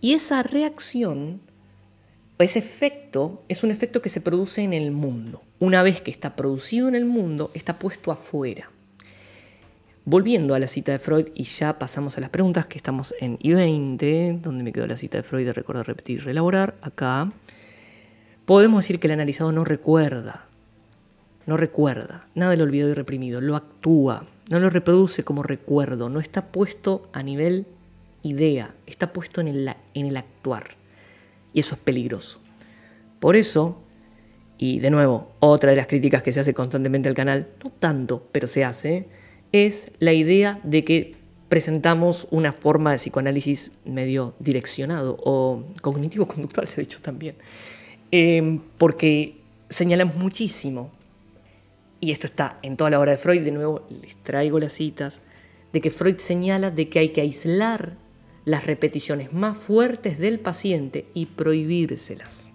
Speaker 1: Y esa reacción, ese efecto, es un efecto que se produce en el mundo. Una vez que está producido en el mundo, está puesto afuera. Volviendo a la cita de Freud, y ya pasamos a las preguntas, que estamos en I20, donde me quedó la cita de Freud de recuerdo repetir, reelaborar, acá, podemos decir que el analizado no recuerda, no recuerda, nada del olvidado y reprimido, lo actúa, no lo reproduce como recuerdo, no está puesto a nivel idea, está puesto en el actuar. Y eso es peligroso. Por eso, y de nuevo, otra de las críticas que se hace constantemente al canal, no tanto, pero se hace, es la idea de que presentamos una forma de psicoanálisis medio direccionado o cognitivo-conductual, *laughs* se ha dicho también, em, porque señalamos muchísimo, y esto está en toda la obra de Freud, de nuevo les traigo las citas, de que Freud señala de que hay que aislar las repeticiones más fuertes del paciente y prohibírselas.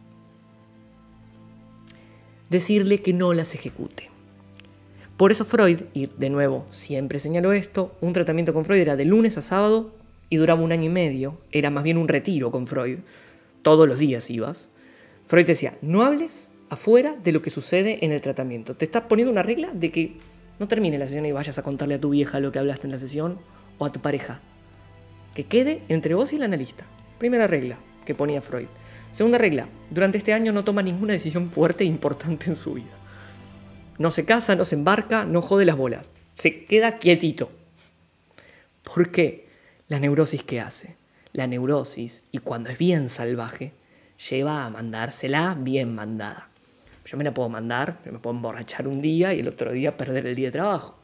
Speaker 1: Decirle que no las ejecute. Por eso Freud, y de nuevo siempre señaló esto, un tratamiento con Freud era de lunes a sábado y duraba un año y medio, era más bien un retiro con Freud, todos los días ibas. Freud decía, no hables afuera de lo que sucede en el tratamiento, te estás poniendo una regla de que no termine la sesión y vayas a contarle a tu vieja lo que hablaste en la sesión o a tu pareja, que quede entre vos y el analista. Primera regla que ponía Freud. Segunda regla, durante este año no toma ninguna decisión fuerte e importante en su vida no se casa, no se embarca, no jode las bolas. Se queda quietito. ¿Por qué? La neurosis que hace. La neurosis, y cuando es bien salvaje, lleva a mandársela bien mandada. Yo me la puedo mandar, me puedo emborrachar un día y el otro día perder el día de trabajo.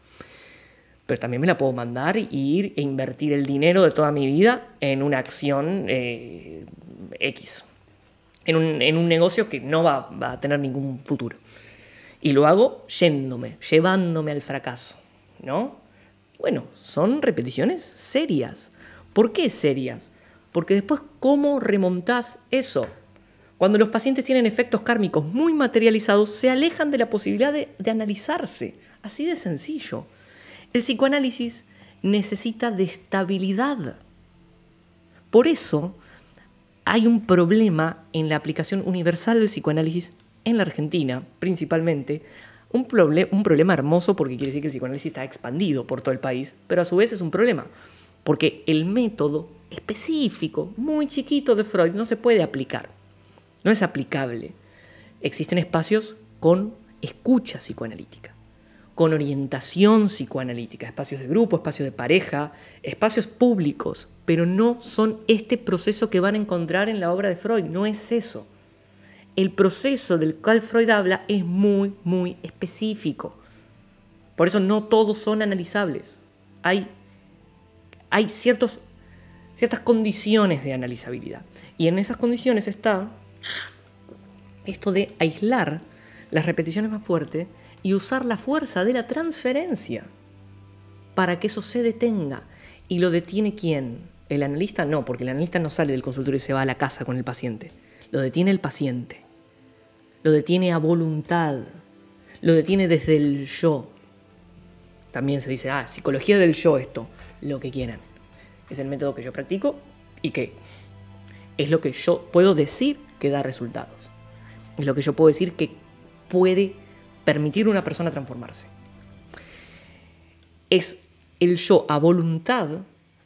Speaker 1: Pero también me la puedo mandar ir e invertir el dinero de toda mi vida en una acción eh, X. En un, negocio que no va a tener ningún futuro. Y lo hago yéndome, llevándome al fracaso, ¿no? Bueno, son repeticiones serias. ¿Por qué serias? Porque después, ¿cómo remontás eso? Cuando los pacientes tienen efectos kármicos muy materializados, se alejan de la posibilidad de, de analizarse. Así de sencillo. El psicoanálisis necesita de estabilidad. Por eso hay un problema en la aplicación universal del psicoanálisis en la Argentina, principalmente, un, problema hermoso porque quiere decir que el psicoanálisis está expandido por todo el país, pero a su vez es un problema, porque el método específico, muy chiquito de Freud, no se puede aplicar, no es aplicable. Existen espacios con escucha psicoanalítica, con orientación psicoanalítica, espacios de grupo, espacios de pareja, espacios públicos, pero no son este proceso que van a encontrar en la obra de Freud, no es eso el proceso del cual Freud habla es muy, muy específico. Por eso no todos son analizables. Hay, hay ciertos, ciertas condiciones de analizabilidad. Y en esas condiciones está esto de aislar las repeticiones más fuertes y usar la fuerza de la transferencia para que eso se detenga. ¿Y lo detiene quién? ¿El analista? No, porque el analista no sale del consultorio y se va a la casa con el paciente. Lo detiene el paciente lo detiene a voluntad, lo detiene desde el yo. También se dice, ah, psicología del yo esto, lo que quieran. Es el método que yo practico y que es lo que yo puedo decir que da resultados. Es lo que yo puedo decir que puede permitir a una persona transformarse. Es el yo a voluntad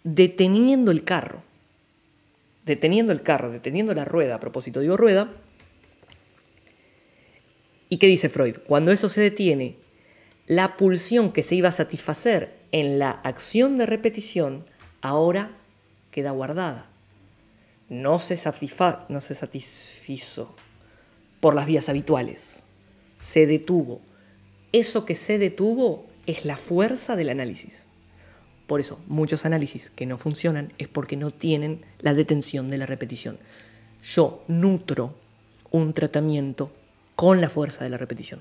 Speaker 1: deteniendo el carro. Deteniendo el carro, deteniendo la rueda, a propósito digo rueda, ¿Y qué dice Freud? Cuando eso se detiene, la pulsión que se iba a satisfacer en la acción de repetición ahora queda guardada. No se, no se satisfizo por las vías habituales. Se detuvo. Eso que se detuvo es la fuerza del análisis. Por eso, muchos análisis que no funcionan es porque no tienen la detención de la repetición. Yo nutro un tratamiento con la fuerza de la repetición.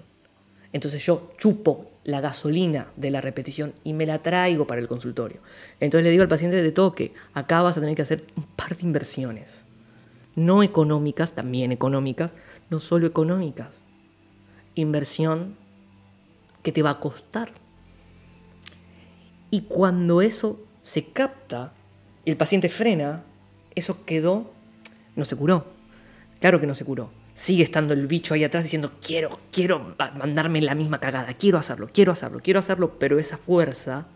Speaker 1: Entonces yo chupo la gasolina de la repetición y me la traigo para el consultorio. Entonces le digo al paciente de toque, acá vas a tener que hacer un par de inversiones. No económicas, también económicas, no solo económicas. Inversión que te va a costar. Y cuando eso se capta, el paciente frena, eso quedó, no se curó. Claro que no se curó, sigue estando el bicho ahí atrás diciendo, quiero, quiero mandarme la misma cagada, quiero hacerlo, quiero hacerlo, quiero hacerlo, pero esa fuerza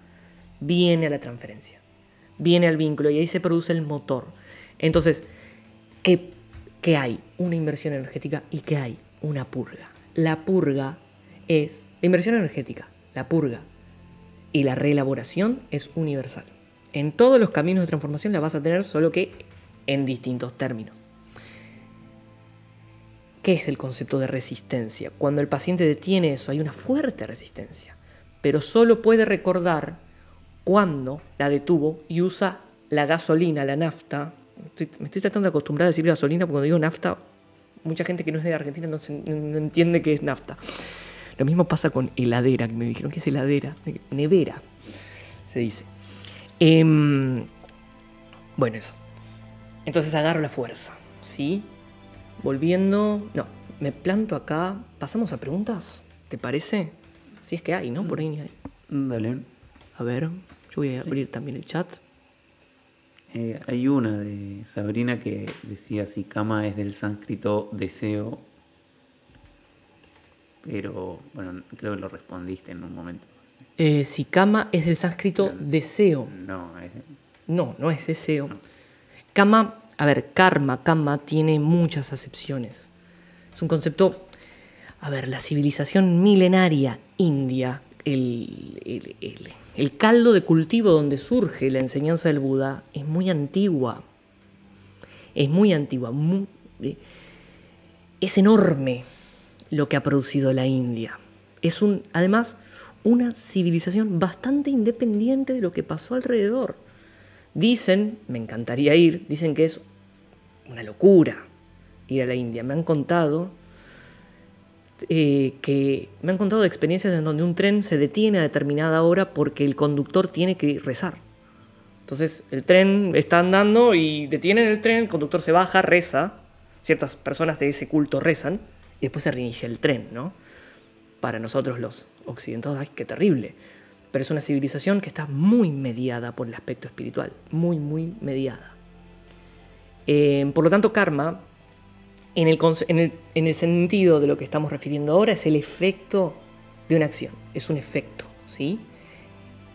Speaker 1: viene a la transferencia, viene al vínculo y ahí se produce el motor. Entonces, ¿qué, qué hay? Una inversión energética y ¿qué hay? Una purga. La purga es la inversión energética, la purga y la reelaboración es universal. En todos los caminos de transformación la vas a tener, solo que en distintos términos. ¿Qué es el concepto de resistencia? Cuando el paciente detiene eso, hay una fuerte resistencia, pero solo puede recordar cuándo la detuvo y usa la gasolina, la nafta. me estoy tratando de acostumbrar a decir gasolina, porque cuando digo nafta, mucha gente que no es de Argentina no, entiende qué es nafta. Lo mismo pasa con heladera, que me dijeron que es heladera, nevera, se dice. Em, bueno, eso. Entonces agarro la fuerza, ¿sí? Volviendo, no, me planto acá. ¿Pasamos a preguntas? ¿Te parece? Si es que hay, ¿no? Por ahí hay. Mm, dale. A ver, yo voy a abrir también el chat.
Speaker 2: Eh, hay una de Sabrina que decía si cama es del sánscrito deseo. Pero, bueno, creo que lo respondiste en un momento.
Speaker 1: Eh, si cama es del sánscrito deseo. No, No, no es deseo. Cama... Kama a ver, karma, kama, tiene muchas acepciones. Es un concepto... A ver, la civilización milenaria india, el, caldo de cultivo donde surge la enseñanza del Buda, es muy antigua. Es muy antigua. es enorme lo que ha producido la India. Es un, además, una civilización bastante independiente de lo que pasó alrededor. Dicen, me encantaría ir, dicen que es una locura ir a la India. Me han contado eh, que me han contado de experiencias en donde un tren se detiene a determinada hora porque el conductor tiene que rezar. Entonces el tren está andando y detienen el tren, el conductor se baja, reza, ciertas personas de ese culto rezan y después se reinicia el tren, ¿no? Para nosotros los occidentales, ¡ay, qué terrible! pero es una civilización que está muy mediada por el aspecto espiritual, muy, muy mediada. Eh, por lo tanto, karma, en el, sentido de lo que estamos refiriendo ahora, es el efecto de una acción, es un efecto, ¿sí?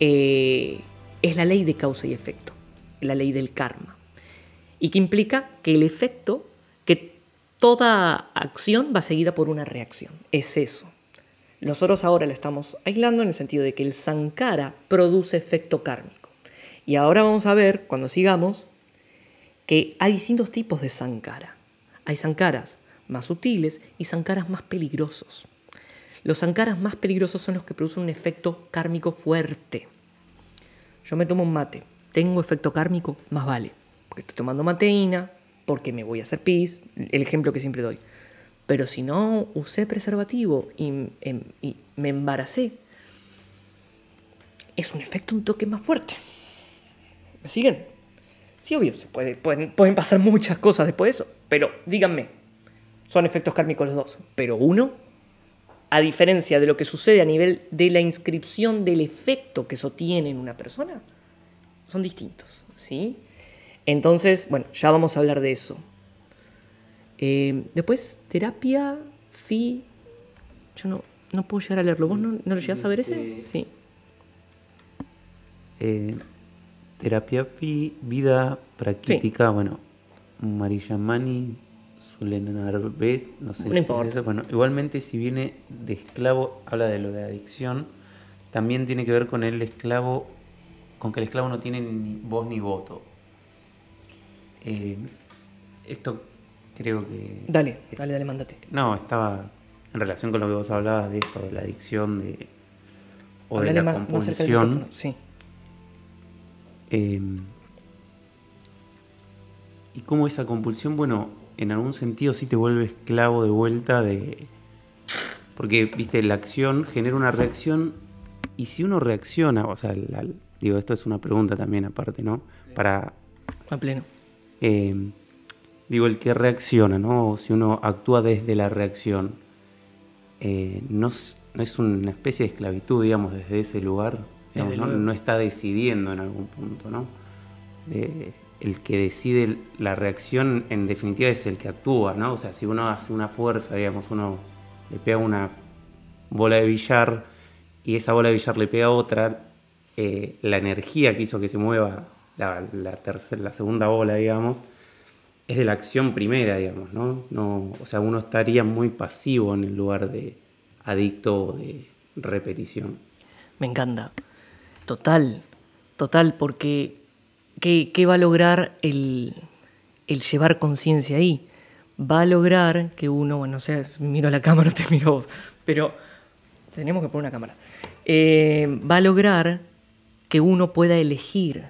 Speaker 1: Eh, es la ley de causa y efecto, la ley del karma, y que implica que el efecto, que toda acción va seguida por una reacción, es eso. Nosotros ahora lo estamos aislando en el sentido de que el Sankara produce efecto kármico. Y ahora vamos a ver, cuando sigamos, que hay distintos tipos de Sankara. Hay Sankaras más sutiles y Sankaras más peligrosos. Los Sankaras más peligrosos son los que producen un efecto kármico fuerte. Yo me tomo un mate, tengo efecto kármico, más vale. Porque estoy tomando mateína, porque me voy a hacer pis, el ejemplo que siempre doy pero si no usé preservativo em, y, me embaracé, es un efecto un toque más fuerte. ¿Me siguen? Sí, obvio, pueden, pasar muchas cosas después de eso, pero díganme, son efectos kármicos los dos, pero uno, a diferencia de lo que sucede a nivel de la inscripción del efecto que eso tiene en una persona, son distintos, ¿sí? Entonces, bueno, ya vamos a hablar de eso. Em, después, terapia, fi. Yo no, puedo llegar a leerlo. ¿Vos no, lo llegás a ver ese? Sí.
Speaker 2: Eh, terapia, fi, vida práctica, bueno. Marilla Mani, Sulenar no sé. Bueno, igualmente, si viene de esclavo, habla de lo de adicción. También tiene que ver con el esclavo, con que el esclavo no tiene ni voz ni voto. Eh, esto creo que... Dale,
Speaker 1: dale, dale, mándate.
Speaker 2: No, estaba en relación con lo que vos hablabas de esto, de la adicción de, o de la compulsión. sí. Em, y cómo esa compulsión, bueno, en algún sentido sí te vuelve esclavo de vuelta de... Porque, viste, la acción genera una reacción y si uno reacciona, o sea, digo, esto es una pregunta también aparte, ¿no? Para... A pleno. Eh, digo, el que reacciona, ¿no? Si uno actúa desde la reacción, eh, no, es una especie de esclavitud, digamos, desde ese lugar? ¿no? está decidiendo en algún punto, ¿no? el que decide la reacción, en definitiva, es el que actúa, ¿no? O sea, si uno hace una fuerza, digamos, uno le pega una bola de billar y esa bola de billar le pega otra, eh, la energía que hizo que se mueva la, la segunda bola, digamos, es de la acción primera, digamos, ¿no? O sea, uno estaría muy pasivo en el lugar de adicto o de repetición.
Speaker 1: Me encanta. Total, total, porque ¿qué, va a lograr el, llevar conciencia ahí? Va a lograr que uno, bueno, o sea, miro a la cámara, *laughs* te miro vos, pero tenemos que poner una cámara. Eh, va a lograr que uno pueda elegir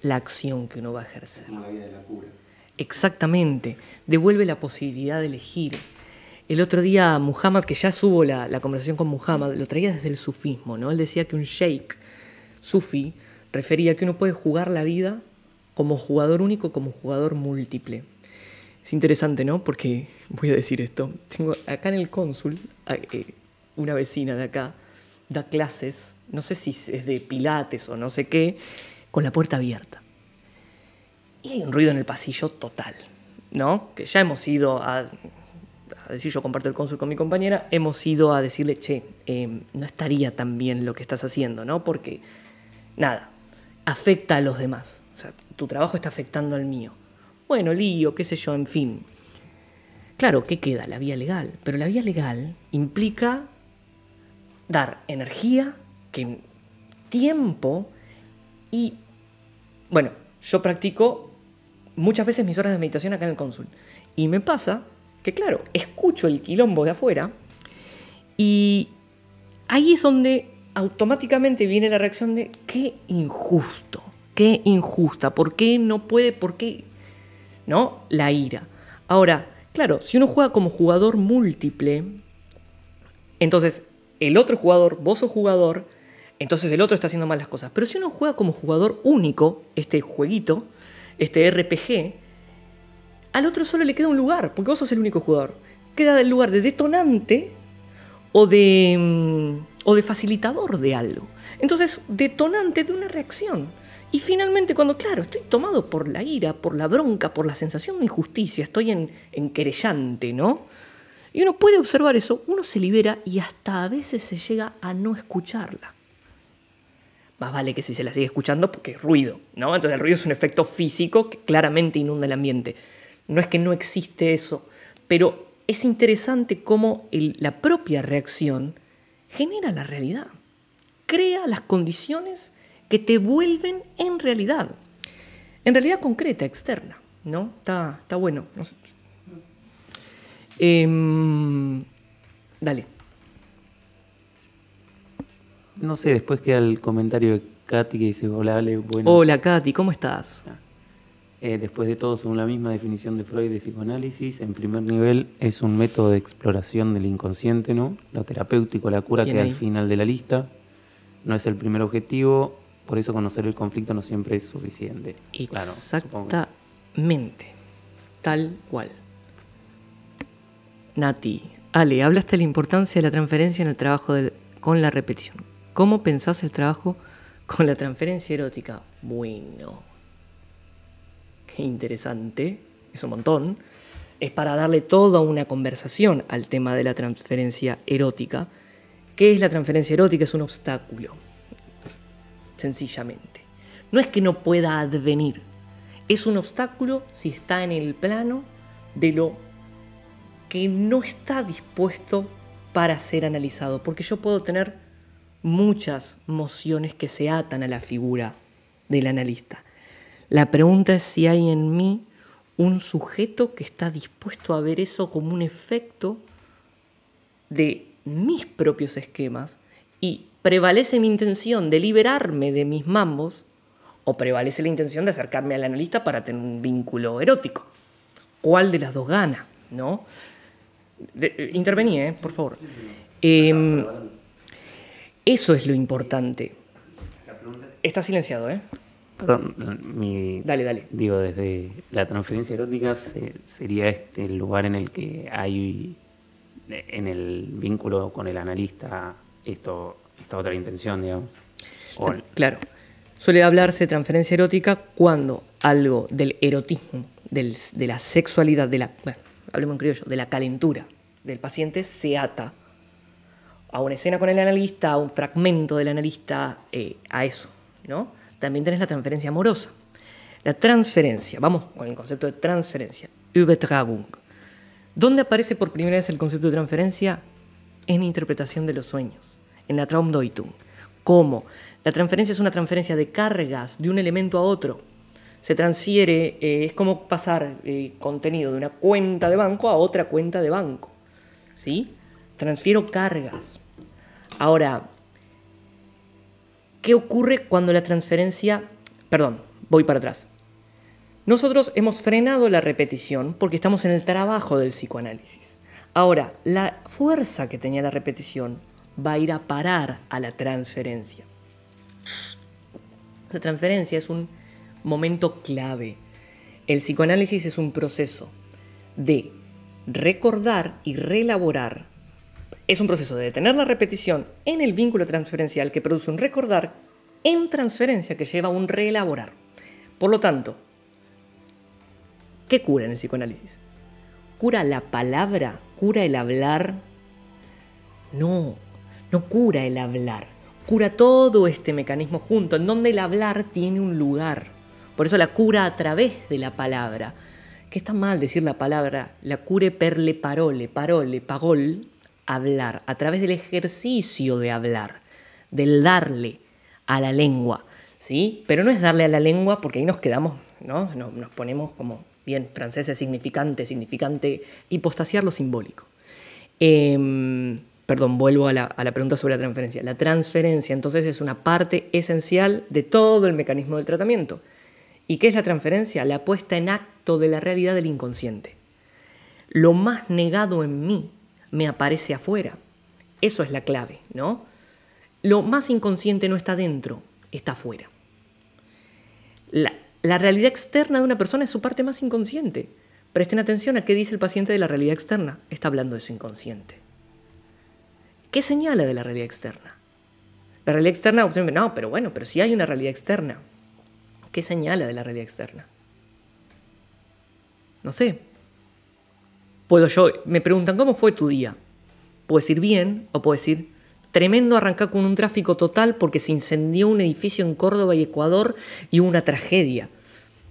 Speaker 1: la acción que uno va a ejercer. vida de la cura. Exactamente, devuelve la posibilidad de elegir. El otro día Muhammad, que ya subo la, conversación con Muhammad, lo traía desde el sufismo, ¿no? Él decía que un sheikh sufi refería que uno puede jugar la vida como jugador único, como jugador múltiple. Es interesante, ¿no? Porque voy a decir esto. Tengo acá en el cónsul, eh, una vecina de acá, da clases, no sé si es de pilates o no sé qué, con la puerta abierta y hay un ruido en el pasillo total, ¿no? Que ya hemos ido a, decir, yo comparto el cónsul con mi compañera, hemos ido a decirle, che, em, no estaría tan bien lo que estás haciendo, ¿no? Porque, nada, afecta a los demás. O sea, tu trabajo está afectando al mío. Bueno, lío, qué sé yo, en fin. Claro, ¿qué queda? La vía legal. Pero la vía legal implica dar energía, que, tiempo y, bueno, yo practico muchas veces mis horas de meditación acá en el cónsul. Y me pasa que, claro, escucho el quilombo de afuera y ahí es donde automáticamente viene la reacción de qué injusto, qué injusta, por qué no puede, por qué, ¿no? La ira. Ahora, claro, si uno juega como jugador múltiple, entonces el otro jugador, vos o jugador, entonces el otro está haciendo mal las cosas. Pero si uno juega como jugador único, este jueguito, este RPG, al otro solo le queda un lugar, porque vos sos el único jugador. Queda el lugar de detonante o de, mm, o de facilitador de algo. Entonces, detonante de una reacción. Y finalmente, cuando, claro, estoy tomado por la ira, por la bronca, por la sensación de injusticia, estoy en, en querellante, ¿no? Y uno puede observar eso, uno se libera y hasta a veces se llega a no escucharla más vale que si se la sigue escuchando porque es ruido, ¿no? Entonces el ruido es un efecto físico que claramente inunda el ambiente. No es que no existe eso, pero es interesante cómo la propia reacción genera la realidad, crea las condiciones que te vuelven en realidad, en realidad concreta, externa, ¿no? Está, está bueno. Em, dale.
Speaker 2: No sé, después queda el comentario de Katy que dice, hola Ale, bueno. Hola Katy, ¿cómo estás? Ah. Eh, después de todo, según la misma definición de Freud de psicoanálisis, en primer nivel es un método de exploración del inconsciente, ¿no? Lo terapéutico, la cura queda al final de la lista. No es el primer objetivo, por eso conocer el conflicto no siempre es suficiente. Exactamente.
Speaker 1: Tal cual. Nati, Ale, hablaste de la importancia de la transferencia en el trabajo con la repetición. ¿Cómo pensás el trabajo con la transferencia erótica? Bueno, qué interesante, es un montón. Es para darle toda una conversación al tema de la transferencia erótica. ¿Qué es la transferencia erótica? Es un obstáculo, sencillamente. No es que no pueda advenir, es un obstáculo si está en el plano de lo que no está dispuesto para ser analizado, porque yo puedo tener muchas mociones que se atan a la figura del analista. La pregunta es si hay en mí un sujeto que está dispuesto a ver eso como un efecto de mis propios esquemas y prevalece mi intención de liberarme de mis mambos o prevalece la intención de acercarme al analista para tener un vínculo erótico. ¿Cuál de las dos gana? ¿No? Eh, intervení, eh, por favor. Em, eso es lo importante. Está silenciado, ¿eh?
Speaker 2: Perdón, mi, dale, dale. Digo, desde la transferencia erótica sería este el lugar en el que hay, en el vínculo con el analista, esto, esta otra intención, digamos. Claro.
Speaker 1: Suele hablarse de transferencia erótica cuando algo del erotismo, de la sexualidad, de la, bueno, hablemos en criollo, de la calentura del paciente se ata a una escena con el analista, a un fragmento del analista, eh, a eso. ¿no? También tenés la transferencia amorosa. La transferencia, vamos con el concepto de transferencia, Übertragung. ¿Dónde aparece por primera vez el concepto de transferencia? En la interpretación de los sueños, en la Traumdeutung. ¿Cómo? La transferencia es una transferencia de cargas de un elemento a otro. Se transfiere, eh, es como pasar eh, contenido de una cuenta de banco a otra cuenta de banco. ¿Sí? transfiero cargas. Ahora, ¿qué ocurre cuando la transferencia... Perdón, voy para atrás. Nosotros hemos frenado la repetición porque estamos en el trabajo del psicoanálisis. Ahora, la fuerza que tenía la repetición va a ir a parar a la transferencia. La transferencia es un momento clave. El psicoanálisis es un proceso de recordar y reelaborar es un proceso de detener la repetición en el vínculo transferencial que produce un recordar en transferencia que lleva a un reelaborar. Por lo tanto, ¿qué cura en el psicoanálisis? ¿Cura la palabra? ¿Cura el hablar? No, no cura el hablar. Cura todo este mecanismo junto, en donde el hablar tiene un lugar. Por eso la cura a través de la palabra. Que está mal decir la palabra, la cure perle parole, parole, pagol, hablar, a través del ejercicio de hablar, del darle a la lengua, ¿sí? Pero no es darle a la lengua porque ahí nos quedamos, Nos, ponemos como, bien, franceses significante, significante, hipostasiar lo simbólico. Em, perdón, vuelvo a la, a la, pregunta sobre la transferencia. La transferencia entonces es una parte esencial de todo el mecanismo del tratamiento. ¿Y qué es la transferencia? La puesta en acto de la realidad del inconsciente. Lo más negado en mí me aparece afuera. Eso es la clave, ¿no? Lo más inconsciente no está dentro, está afuera. La, realidad externa de una persona es su parte más inconsciente. Presten atención a qué dice el paciente de la realidad externa. Está hablando de su inconsciente. ¿Qué señala de la realidad externa? La realidad externa, no, pero bueno, pero si hay una realidad externa. ¿Qué señala de la realidad externa? No sé, Puedo yo, me preguntan, ¿cómo fue tu día? Puedo decir bien o puedo decir, tremendo arrancar con un tráfico total porque se incendió un edificio en Córdoba y Ecuador y hubo una tragedia.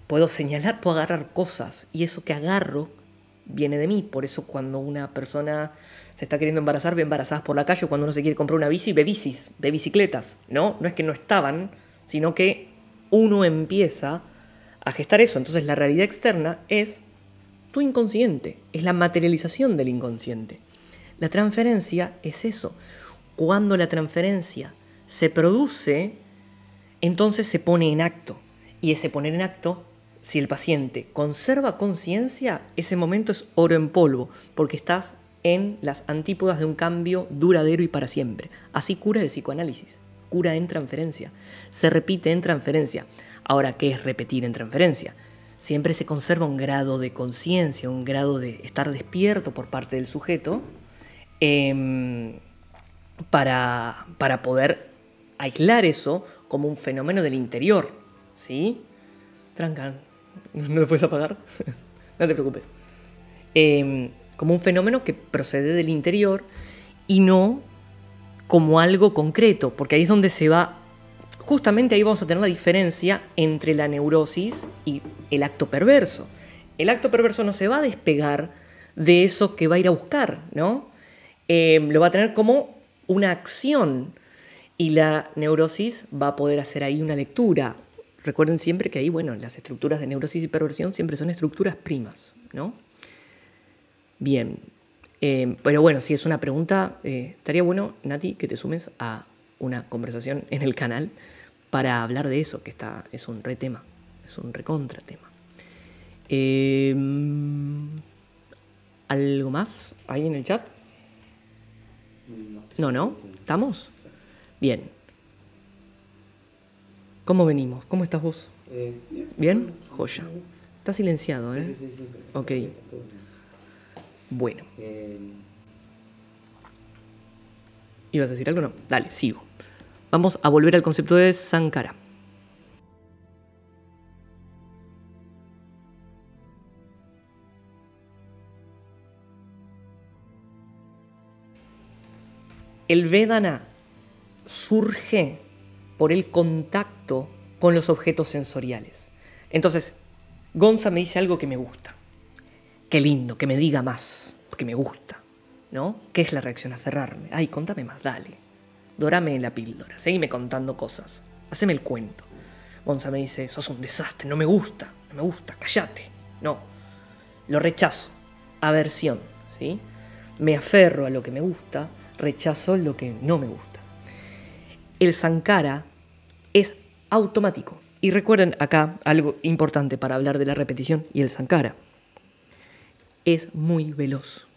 Speaker 1: Puedo señalar, puedo agarrar cosas y eso que agarro viene de mí. Por eso cuando una persona se está queriendo embarazar, ve embarazadas por la calle, cuando uno se quiere comprar una bici, ve bicis, ve bicicletas, ¿no? No es que no estaban, sino que uno empieza a gestar eso. Entonces la realidad externa es tu inconsciente, es la materialización del inconsciente. La transferencia es eso. Cuando la transferencia se produce, entonces se pone en acto. Y ese poner en acto, si el paciente conserva conciencia, ese momento es oro en polvo, porque estás en las antípodas de un cambio duradero y para siempre. Así cura el psicoanálisis, cura en transferencia, se repite en transferencia. Ahora, ¿qué es repetir en transferencia? siempre se conserva un grado de conciencia, un grado de estar despierto por parte del sujeto em, para, poder aislar eso como un fenómeno del interior. ¿Sí? Trancan, ¿no lo puedes apagar? *laughs* no te preocupes. Em, como un fenómeno que procede del interior y no como algo concreto, porque ahí es donde se va justamente ahí vamos a tener la diferencia entre la neurosis y el acto perverso. El acto perverso no se va a despegar de eso que va a ir a buscar, ¿no? Eh, lo va a tener como una acción y la neurosis va a poder hacer ahí una lectura. Recuerden siempre que ahí, bueno, las estructuras de neurosis y perversión siempre son estructuras primas, ¿no? Bien, eh, pero bueno, si es una pregunta, eh, estaría bueno, Nati, que te sumes a una conversación en el canal para hablar de eso, que está, es un re-tema, es un recontratema. tema ¿Algo más ahí en el chat? No, no, ¿estamos? Bien. ¿Cómo venimos? ¿Cómo estás vos? ¿Bien? Joya. Está silenciado, ¿eh? Sí, sí, sí. Ok. Bueno. Em. ¿Ibas a decir algo? No. Dale, sigo. Vamos a volver al concepto de Sankara. El Vedana surge por el contacto con los objetos sensoriales. Entonces, Gonza me dice algo que me gusta. Qué lindo, que me diga más, que me gusta. ¿No? ¿Qué es la reacción? Aferrarme. Ay, contame más, dale. Dorame la píldora, seguime contando cosas, haceme el cuento. Gonza me dice, sos un desastre, no me gusta, no me gusta, callate. No, lo rechazo, aversión, ¿sí? Me aferro a lo que me gusta, rechazo lo que no me gusta. El Sankara es automático. Y recuerden acá algo importante para hablar de la repetición y el Sankara. Es muy veloz.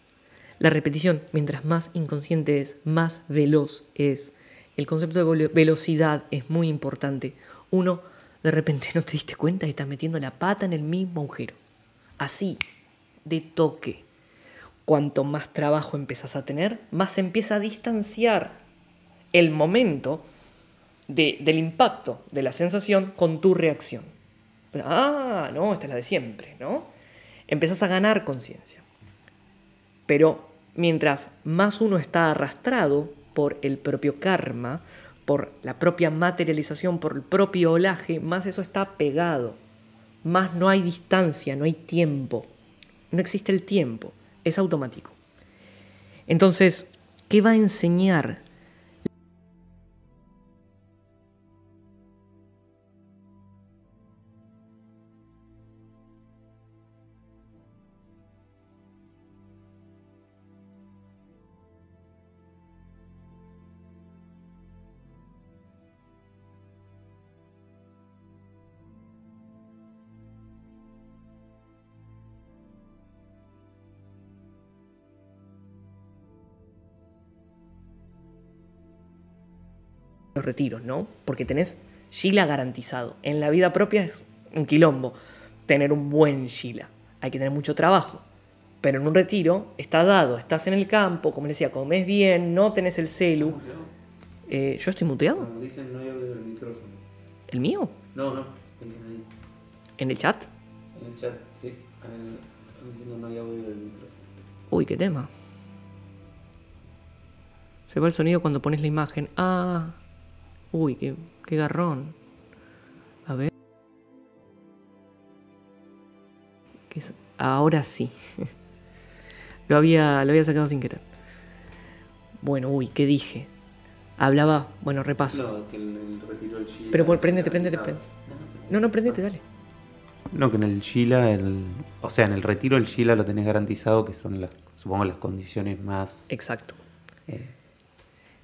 Speaker 1: La repetición, mientras más inconsciente es, más veloz es. El concepto de velocidad es muy importante. Uno, de repente *laughs* no te diste cuenta y estás metiendo la pata en el mismo agujero. Así, de toque. Cuanto más trabajo empezás a tener, más se empieza a distanciar el momento del impacto de la sensación con tu reacción. Ah, no, esta es la de siempre, ¿no? Empezás a ganar conciencia. Pero Mientras más uno está arrastrado por el propio karma, por la propia materialización, por el propio olaje, más eso está pegado. Más no hay distancia, no hay tiempo. No existe el tiempo, es automático. Entonces, ¿qué va a enseñar retiros, ¿no? Porque tenés Gila garantizado. En la vida propia es un quilombo tener un buen Gila. Hay que tener mucho trabajo. Pero en un retiro está dado, estás en el campo, como les decía, comes bien, no tenés el celu. Eh, ¿Yo estoy muteado?
Speaker 2: dicen, no del micrófono. ¿El mío? No, no, ¿En el chat? En el chat, sí. Están diciendo no del micrófono.
Speaker 1: Uy, qué tema. Se va el sonido cuando pones la imagen. Ah. Uy, qué, qué garrón. A ver. Ahora sí. *laughs* lo, había, lo había sacado sin querer. Bueno, uy, ¿qué dije? Hablaba, bueno, repaso.
Speaker 2: Pero por, prendete, prendete, prendete.
Speaker 1: No, no, prendete, dale.
Speaker 2: No, que en el chila, o sea, en el retiro del chila lo tenés garantizado, que son las, supongo, las condiciones más. Exacto. Eh,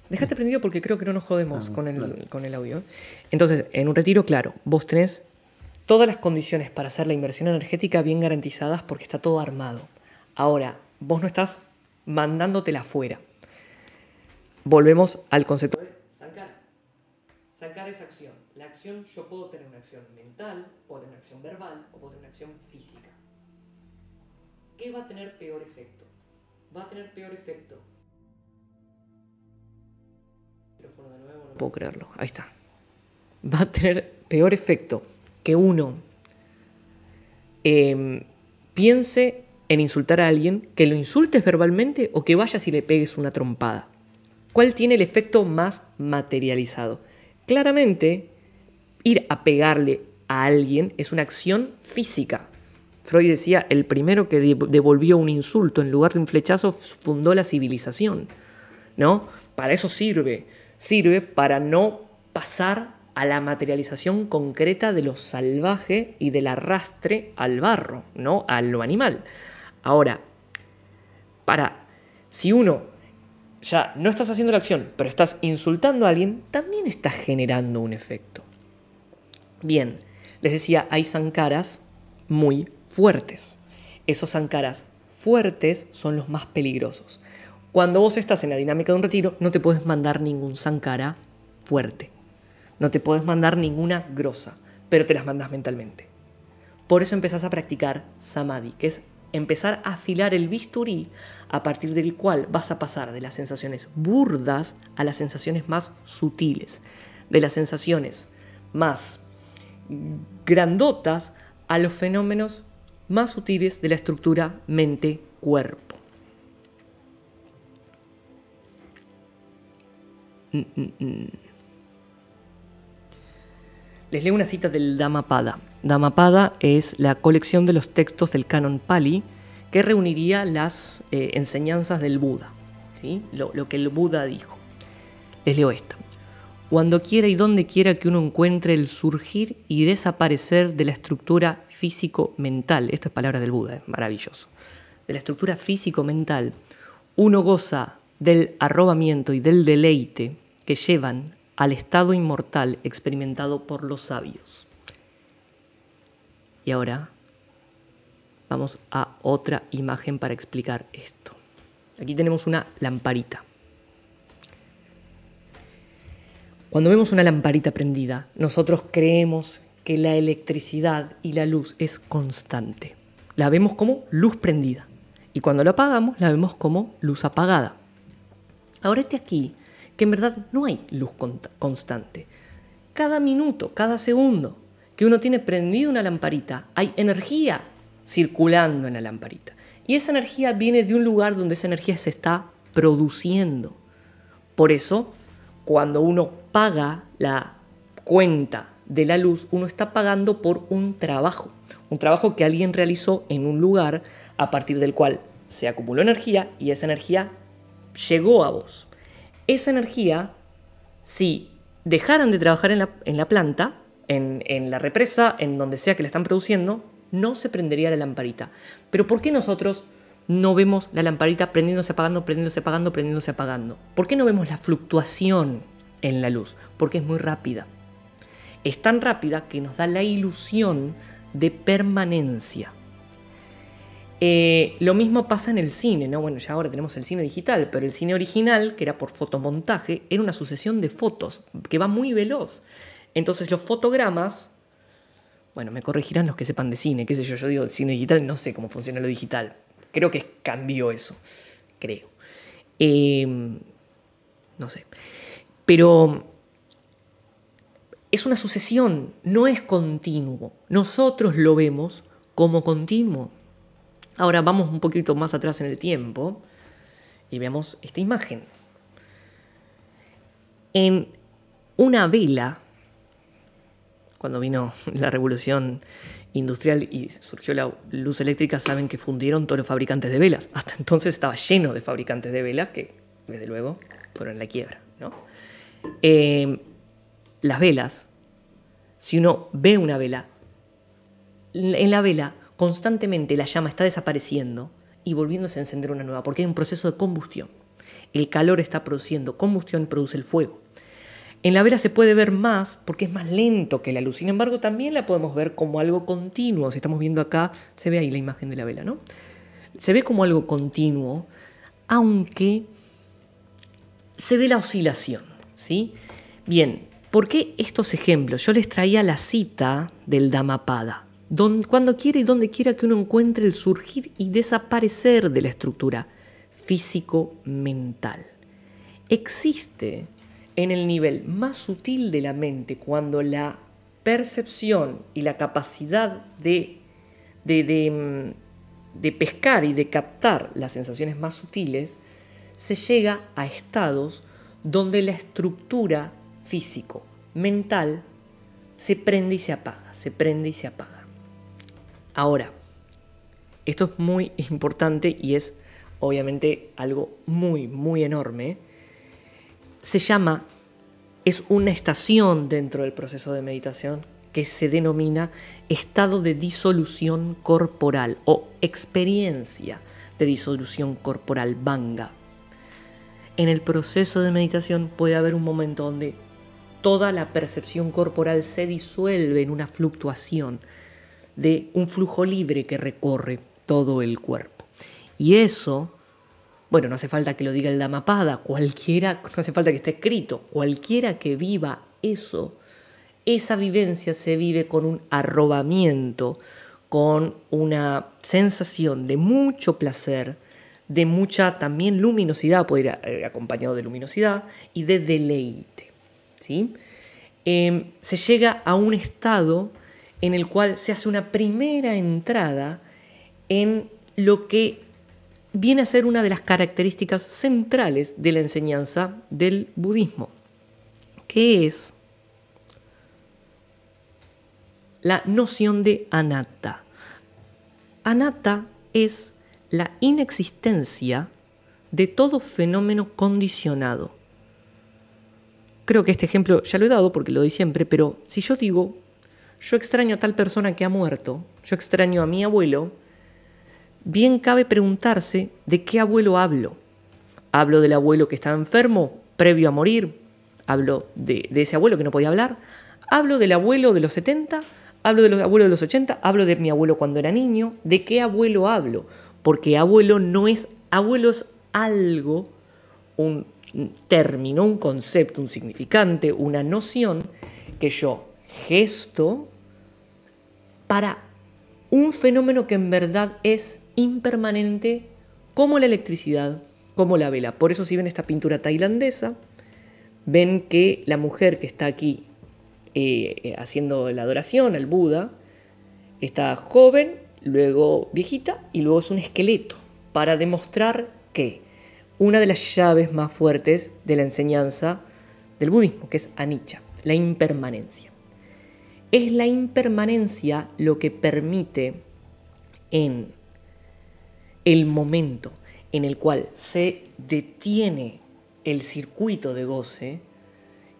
Speaker 1: Déjate prendido porque creo que no nos jodemos ah, con, el, audio. Entonces, en un retiro, claro, vos tenés todas las condiciones para hacer la inversión energética bien garantizadas porque está todo armado. Ahora, vos no estás mandándotela afuera. Volvemos al concepto de sacar. Sacar esa acción. La acción, yo puedo tener una acción mental, puedo tener una acción verbal o puedo tener una acción física. ¿Qué va a tener peor efecto? Va a tener peor efecto no puedo creerlo, ahí está. Va a tener peor efecto que uno em, piense en insultar a alguien, que lo insultes verbalmente o que vayas y le pegues una trompada. ¿Cuál tiene el efecto más materializado? Claramente, ir a pegarle a alguien es una acción física. Freud decía, el primero que devolvió un insulto en lugar de un flechazo fundó la civilización. ¿No? Para eso sirve sirve para no pasar a la materialización concreta de lo salvaje y del arrastre al barro, ¿no? A lo animal. Ahora, para, si uno ya no estás haciendo la acción, pero estás insultando a alguien, también estás generando un efecto. Bien, les decía, hay zancaras muy fuertes. Esos zancaras fuertes son los más peligrosos. Cuando vos estás en la dinámica de un retiro, no te puedes mandar ningún Sankara fuerte. No te puedes mandar ninguna grosa, pero te las mandas mentalmente. Por eso empezás a practicar samadhi, que es empezar a afilar el bisturí a partir del cual vas a pasar de las sensaciones burdas a las sensaciones más sutiles, de las sensaciones más grandotas a los fenómenos más sutiles de la estructura mente-cuerpo. Mm, mm, mm. Les leo una cita del Dhammapada. Dhammapada es la colección de los textos del canon Pali que reuniría las eh, enseñanzas del Buda, ¿sí? lo, lo que el Buda dijo. Les leo esta. Cuando quiera y donde quiera que uno encuentre el surgir y desaparecer de la estructura físico-mental, esto es palabra del Buda, es maravilloso, de la estructura físico-mental, uno goza del arrobamiento y del deleite que llevan al estado inmortal experimentado por los sabios. Y ahora vamos a otra imagen para explicar esto. Aquí tenemos una lamparita. Cuando vemos una lamparita prendida, nosotros creemos que la electricidad y la luz es constante. La vemos como luz prendida. Y cuando la apagamos, la vemos como luz apagada. Ahora este aquí que en verdad no hay luz constante. Cada minuto, cada segundo que uno tiene prendida una lamparita, hay energía circulando en la lamparita. Y esa energía viene de un lugar donde esa energía se está produciendo. Por eso, cuando uno paga la cuenta de la luz, uno está pagando por un trabajo. Un trabajo que alguien realizó en un lugar a partir del cual se acumuló energía y esa energía llegó a vos esa energía, si dejaran de trabajar en la, planta, en, en la represa, en donde sea que la están produciendo, no se prendería la lamparita. Pero ¿por qué nosotros no vemos la lamparita prendiéndose, apagando, prendiéndose, apagando, prendiéndose, apagando? ¿Por qué no vemos la fluctuación en la luz? Porque es muy rápida. Es tan rápida que nos da la ilusión de permanencia. Eh, lo mismo pasa en el cine, ¿no? Bueno, ya ahora tenemos el cine digital, pero el cine original, que era por fotomontaje, era una sucesión de fotos que va muy veloz. Entonces los fotogramas, bueno, me corregirán los que sepan de cine, qué sé yo, yo digo cine digital, no sé cómo funciona lo digital. Creo que cambió eso, creo. Em, no sé. Pero es una sucesión, no es continuo. Nosotros lo vemos como continuo. Ahora vamos un poquito más atrás en el tiempo y veamos esta imagen. En una vela, cuando vino *laughs* la revolución industrial y surgió la luz eléctrica, saben que fundieron todos los fabricantes de velas. Hasta entonces estaba lleno de fabricantes de velas que, desde luego, fueron en la quiebra. Eh, las velas, si uno ve una vela, en la vela constantemente la llama está desapareciendo y volviéndose a encender una nueva, porque hay un proceso de combustión. El calor está produciendo combustión y produce el fuego. En la vela se puede ver más porque es más lento que la luz. Sin embargo, también la podemos ver como algo continuo. Si estamos viendo acá, se ve ahí la imagen de la vela, ¿no? Se ve como algo continuo, aunque se ve la oscilación, ¿sí? Bien, ¿por qué estos ejemplos? Yo les traía la cita del Dhammapada cuando quiera y donde quiera que uno encuentre el surgir y desaparecer de la estructura físico-mental. Existe en el nivel más sutil de la mente cuando la percepción y la capacidad de, mm, de pescar y de captar las sensaciones más sutiles se llega a estados donde la estructura físico, mental, se prende y se apaga, se prende y se apaga. Ahora, esto es muy *laughs* importante y es obviamente algo muy, muy enorme. Se llama, es una estación dentro del proceso de meditación que se denomina estado de disolución corporal o experiencia de disolución corporal, vanga. En el proceso de meditación puede haber un momento donde toda la percepción corporal se disuelve en una fluctuación, de un flujo libre que recorre todo el cuerpo. Y eso, bueno, no hace falta que lo diga el mapada cualquiera, no hace falta que esté escrito, cualquiera que viva eso, esa vivencia se vive con un arrobamiento, con una sensación de mucho placer, de mucha también luminosidad, puede ir eh, acompañado de luminosidad y de deleite. ¿sí? Em, se llega a un estado en el cual se hace una primera entrada en lo que viene a ser una de las características centrales de la enseñanza del budismo, que es la noción de anatta. Anatta es la inexistencia de todo fenómeno condicionado. Creo que este ejemplo ya lo he dado porque lo doy siempre, pero si yo digo yo extraño a tal persona que ha muerto, yo extraño a mi abuelo, bien cabe preguntarse de qué abuelo hablo. ¿Hablo del abuelo que estaba enfermo, previo a morir? ¿Hablo de, ese abuelo que no podía hablar? ¿Hablo del abuelo de los 70? ¿Hablo del abuelo de los 80? ¿Hablo de mi abuelo cuando era niño? ¿De qué abuelo hablo? Porque abuelo no es... Abuelo es algo, un término, un concepto, un significante, una noción que yo gesto para un fenómeno que en verdad es impermanente como la electricidad, como la vela. Por eso si ven esta pintura tailandesa, ven que la mujer que está aquí eh, eh, haciendo la adoración al Buda, está joven, luego viejita y luego es un esqueleto, para demostrar que una de las llaves más fuertes de la enseñanza del budismo, que es Anicca, la impermanencia es la impermanencia lo que permite en el momento en el cual se detiene el circuito de goce,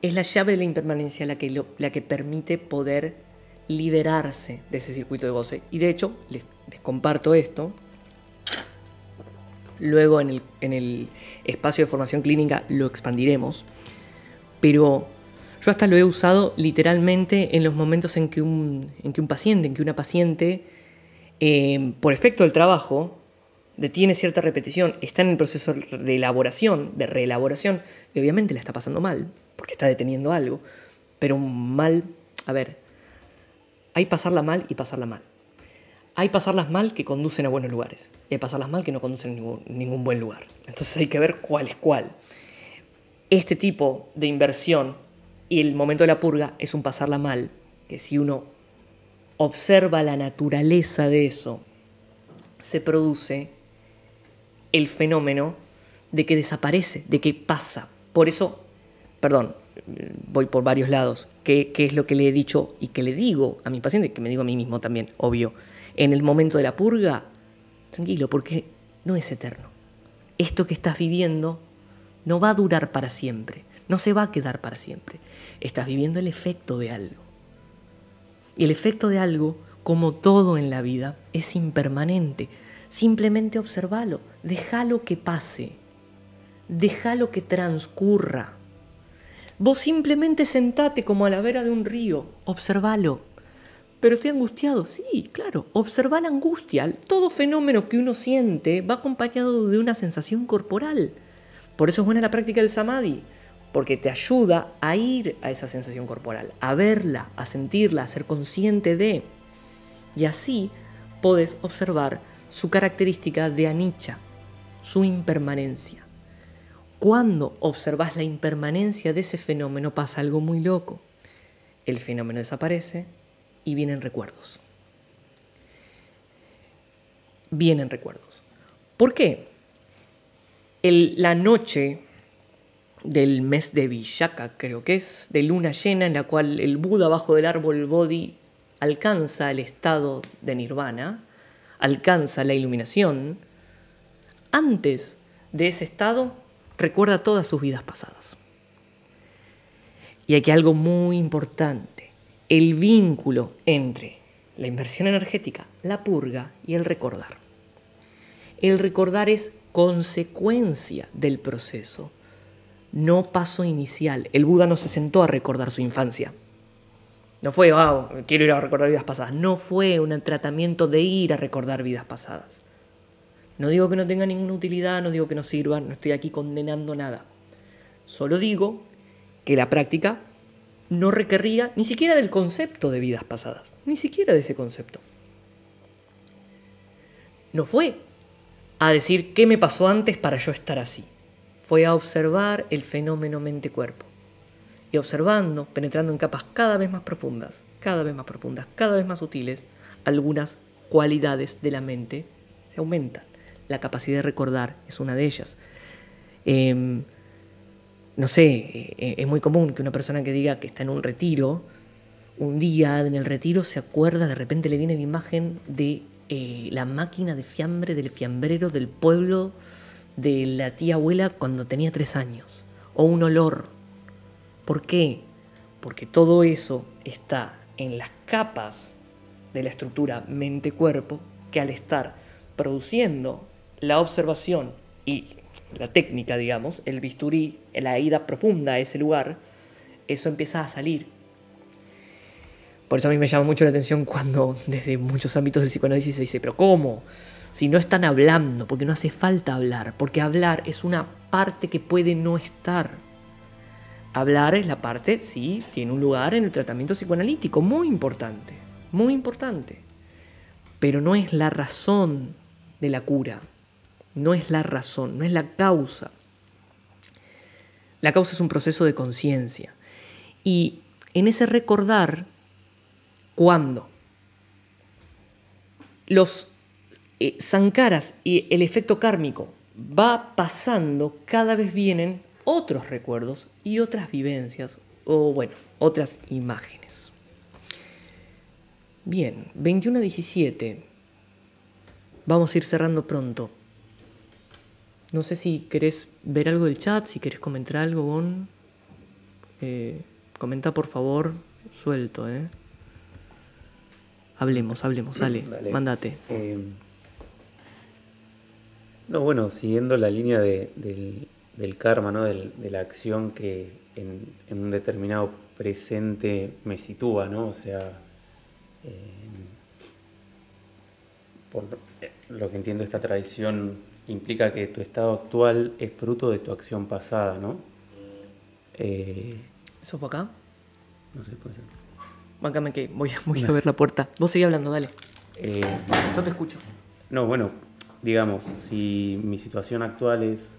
Speaker 1: es la llave de la impermanencia la que, la que permite poder liberarse de ese circuito de goce. Y de hecho, les, comparto esto. Luego en el, en el espacio de formación clínica lo expandiremos. Pero yo hasta lo he usado literalmente en los momentos en que un, en que un paciente, en que una paciente, eh, por efecto del trabajo, detiene cierta repetición, está en el proceso de elaboración, de reelaboración, y obviamente la está pasando mal, porque está deteniendo algo. Pero un mal, a ver, hay pasarla mal y pasarla mal. Hay pasarlas mal que conducen a buenos lugares, y hay pasarlas mal que no conducen a ningún, ningún buen lugar. Entonces hay que ver cuál es cuál. Este tipo de inversión y el momento de la purga es un pasarla mal, que si uno observa la naturaleza de eso, se produce el fenómeno de que desaparece, de que pasa. Por eso, perdón, voy por varios lados, que, es lo que le he dicho y que le digo a mis pacientes, que me digo a mí mismo también, obvio. En el momento de la purga, tranquilo, porque no es eterno. Esto que estás viviendo no va a durar para siempre, no se va a quedar para siempre estás viviendo el efecto de algo. Y el efecto de algo, como todo en la vida, es impermanente. Simplemente observalo, dejalo que pase, lo que transcurra. Vos simplemente sentate como a la vera de un río, observalo. Pero estoy angustiado, sí, claro, observa la angustia. Todo fenómeno que uno siente va acompañado de una sensación corporal. Por eso es buena la práctica del samadhi porque te ayuda a ir a esa sensación corporal, a verla, a sentirla, a ser consciente de. Y así podés observar su característica de anicha, su impermanencia. Cuando observas la impermanencia de ese fenómeno pasa algo muy loco. El fenómeno desaparece y vienen recuerdos. Vienen recuerdos. ¿Por qué? la noche del mes de Vishaka, creo que es, de luna llena en la cual el Buda bajo del árbol Bodhi alcanza el estado de nirvana, alcanza la iluminación, antes de ese estado recuerda todas sus vidas pasadas. Y aquí algo muy importante, el vínculo entre la inversión energética, la purga y el recordar. El recordar es consecuencia del proceso no paso inicial. El Buda no se sentó a recordar su infancia. No fue, wow, quiero ir a recordar vidas pasadas. No fue un tratamiento de ir a recordar vidas pasadas. No digo que no tenga ninguna utilidad, no digo que no sirva, no estoy aquí condenando nada. Solo digo que la práctica no requería ni siquiera del concepto de vidas pasadas, ni siquiera de ese concepto. No fue a decir qué me pasó antes para yo estar así fue a observar el fenómeno mente-cuerpo. Y observando, penetrando en capas cada vez más profundas, cada vez más profundas, cada vez más sutiles, algunas cualidades de la mente se aumentan. La capacidad de recordar es una de ellas. Em, no sé, eh, es muy común que una persona que diga que está en un retiro, un día en el retiro se acuerda, de repente le viene la imagen de eh, la máquina de fiambre del fiambrero del pueblo de la tía abuela cuando tenía tres años, o un olor. ¿Por qué? Porque todo eso está en las capas de la estructura mente-cuerpo que al estar produciendo la observación y la técnica, digamos, el bisturí, la ida profunda a ese lugar, eso empieza a salir. Por eso a mí me llama mucho la atención cuando desde muchos ámbitos del psicoanálisis se dice, pero ¿cómo? si no están hablando, porque no hace falta hablar, porque hablar es una parte que puede no estar. Hablar es la parte, sí, tiene un lugar en el tratamiento psicoanalítico, muy importante, muy importante, pero no es la razón de la cura, no es la razón, no es la causa. La causa es un proceso de conciencia. Y en ese recordar, ¿cuándo? Los sancaras eh, Sankaras y el efecto kármico va pasando, cada vez vienen otros recuerdos y otras vivencias, o bueno, otras imágenes. Bien, 21 a 17. Vamos a ir cerrando pronto. No sé si querés ver algo del chat, si querés comentar algo, Bon. Eh, comenta por favor, suelto, ¿eh? Hablemos, hablemos, dale, dale. mandate.
Speaker 2: Eh, no, bueno, siguiendo la línea del, karma, ¿no? Del, de la acción que en, un determinado presente me sitúa, ¿no? O sea, eh, por lo que entiendo esta tradición implica que tu estado actual es fruto de tu acción pasada, ¿no? Eh, ¿Eso fue acá? No sé, puede ser.
Speaker 1: Bancame que voy, voy a ver la puerta. Vos sigue hablando, dale.
Speaker 2: Eh, Yo te escucho. No, bueno, digamos, si mi situación actual es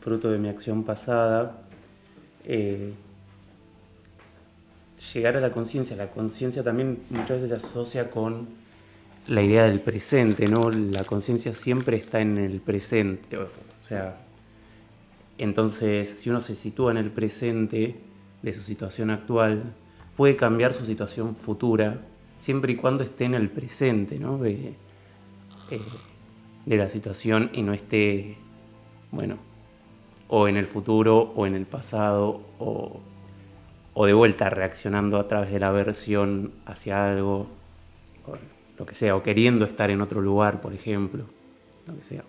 Speaker 2: fruto de mi acción pasada, eh, llegar a la conciencia, la conciencia también muchas veces se asocia con la idea del presente, ¿no? La conciencia siempre está en el presente, o sea, entonces si uno se sitúa en el presente de su situación actual, puede cambiar su situación futura siempre y cuando esté en el presente, ¿no? Eh, de la situación y no esté, bueno, o en el futuro o en el pasado o, o de vuelta reaccionando a través de la aversión hacia algo, o lo que sea, o queriendo estar en otro lugar, por ejemplo,
Speaker 1: lo que sea.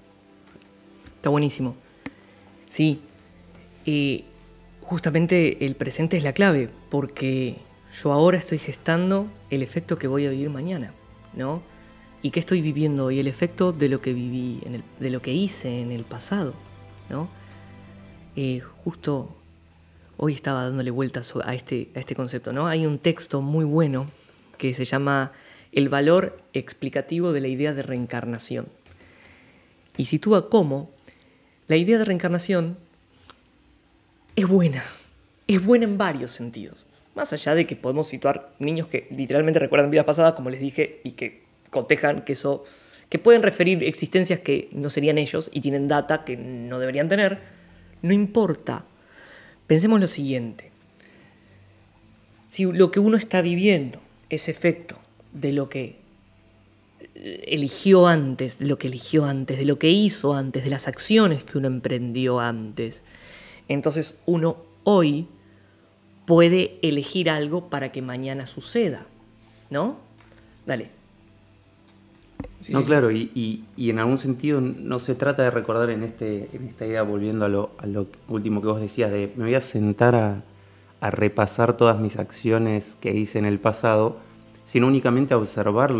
Speaker 1: Está buenísimo. Sí, y justamente el presente es la clave, porque yo ahora estoy gestando el efecto que voy a vivir mañana, ¿no? y qué estoy viviendo hoy, el efecto de lo que viví, de lo que hice en el pasado. Eh, justo hoy estaba dándole vueltas a este, a este concepto. ¿no? Hay un texto muy bueno que se llama El valor explicativo de la idea de reencarnación. Y sitúa cómo la idea de reencarnación es buena. Es buena en varios sentidos. Más allá de que podemos situar niños que literalmente recuerdan vidas pasadas, como les dije, y que cotejan que eso que pueden referir existencias que no serían ellos y tienen data que no deberían tener, no importa. Pensemos lo siguiente. Si lo que uno está viviendo es efecto de lo que eligió antes, de lo que eligió antes, de lo que hizo antes, de las acciones que uno emprendió antes, entonces uno hoy puede elegir algo para que mañana suceda, ¿no? Dale no,
Speaker 2: claro, y, en algún sentido no se trata de recordar en, este, en esta idea, volviendo a lo, último que vos decías, de me voy a sentar a, repasar todas mis acciones que hice en el pasado, sino únicamente a observar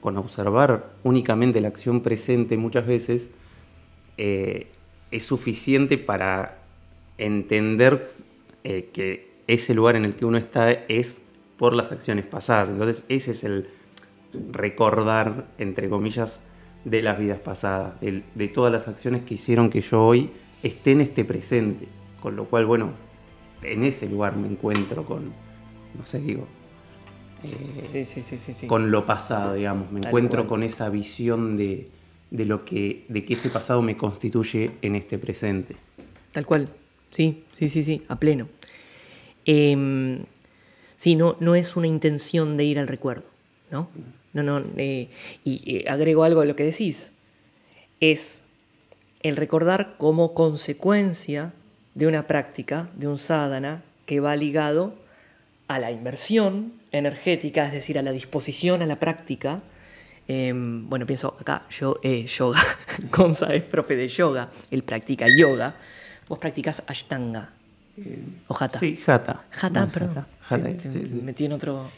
Speaker 2: con observar únicamente la acción presente muchas veces eh, es suficiente para entender eh, que ese lugar en el que uno está es por las acciones pasadas. Entonces ese es el, recordar, entre comillas, de las vidas pasadas, de, todas las acciones que hicieron que yo hoy esté en este presente. Con lo cual, bueno, en ese lugar me encuentro con, no sé, digo, eh, con lo pasado, digamos, me encuentro con esa visión de, lo que, de que ese pasado me constituye en este presente.
Speaker 1: Tal cual, sí, sí, sí, sí, a pleno. Em, sí, no, no es una intención de ir al recuerdo, ¿no? Mm. No, no, eh, y agrego algo a lo que decís. Es el recordar como consecuencia de una práctica, de un sadhana, que va ligado a la inversión energética, es decir, a la disposición, a la práctica. Em, bueno, pienso acá, yo, eh, yoga. *laughs* Gonza es profe de yoga, él practica yoga. Vos practicás ashtanga. ¿O jata? Sí, jata. Jata, perdón. Jata, Metí en otro.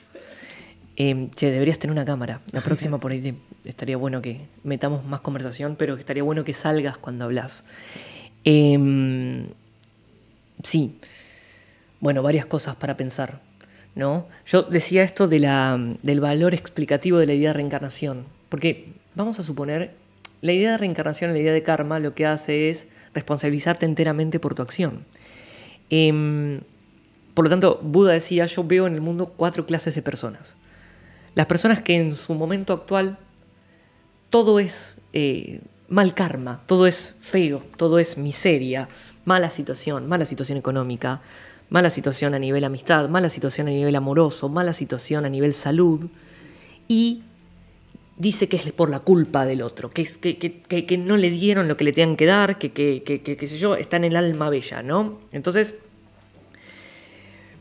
Speaker 1: Em, che, deberías tener una cámara. La próxima por ahí estaría bueno que metamos más conversación, pero estaría bueno que salgas cuando hablas. Em, sí. Bueno, varias cosas para pensar. ¿no? Yo decía esto del valor explicativo de la idea de reencarnación. Porque vamos a suponer, la idea de reencarnación, la idea de karma, lo que hace es responsabilizarte enteramente por tu acción. Em, por lo tanto, Buda decía, yo veo en el mundo cuatro clases de personas. Las personas que en su momento actual todo es eh, mal karma, todo es feo, todo es miseria, mala situación, mala situación económica, mala situación a nivel amistad, mala situación a nivel amoroso, mala situación a nivel salud, y dice que es por la culpa del otro, que, que, que, no le dieron lo que le tenían que dar, que, que, sé yo, está en el alma bella, ¿no? Entonces,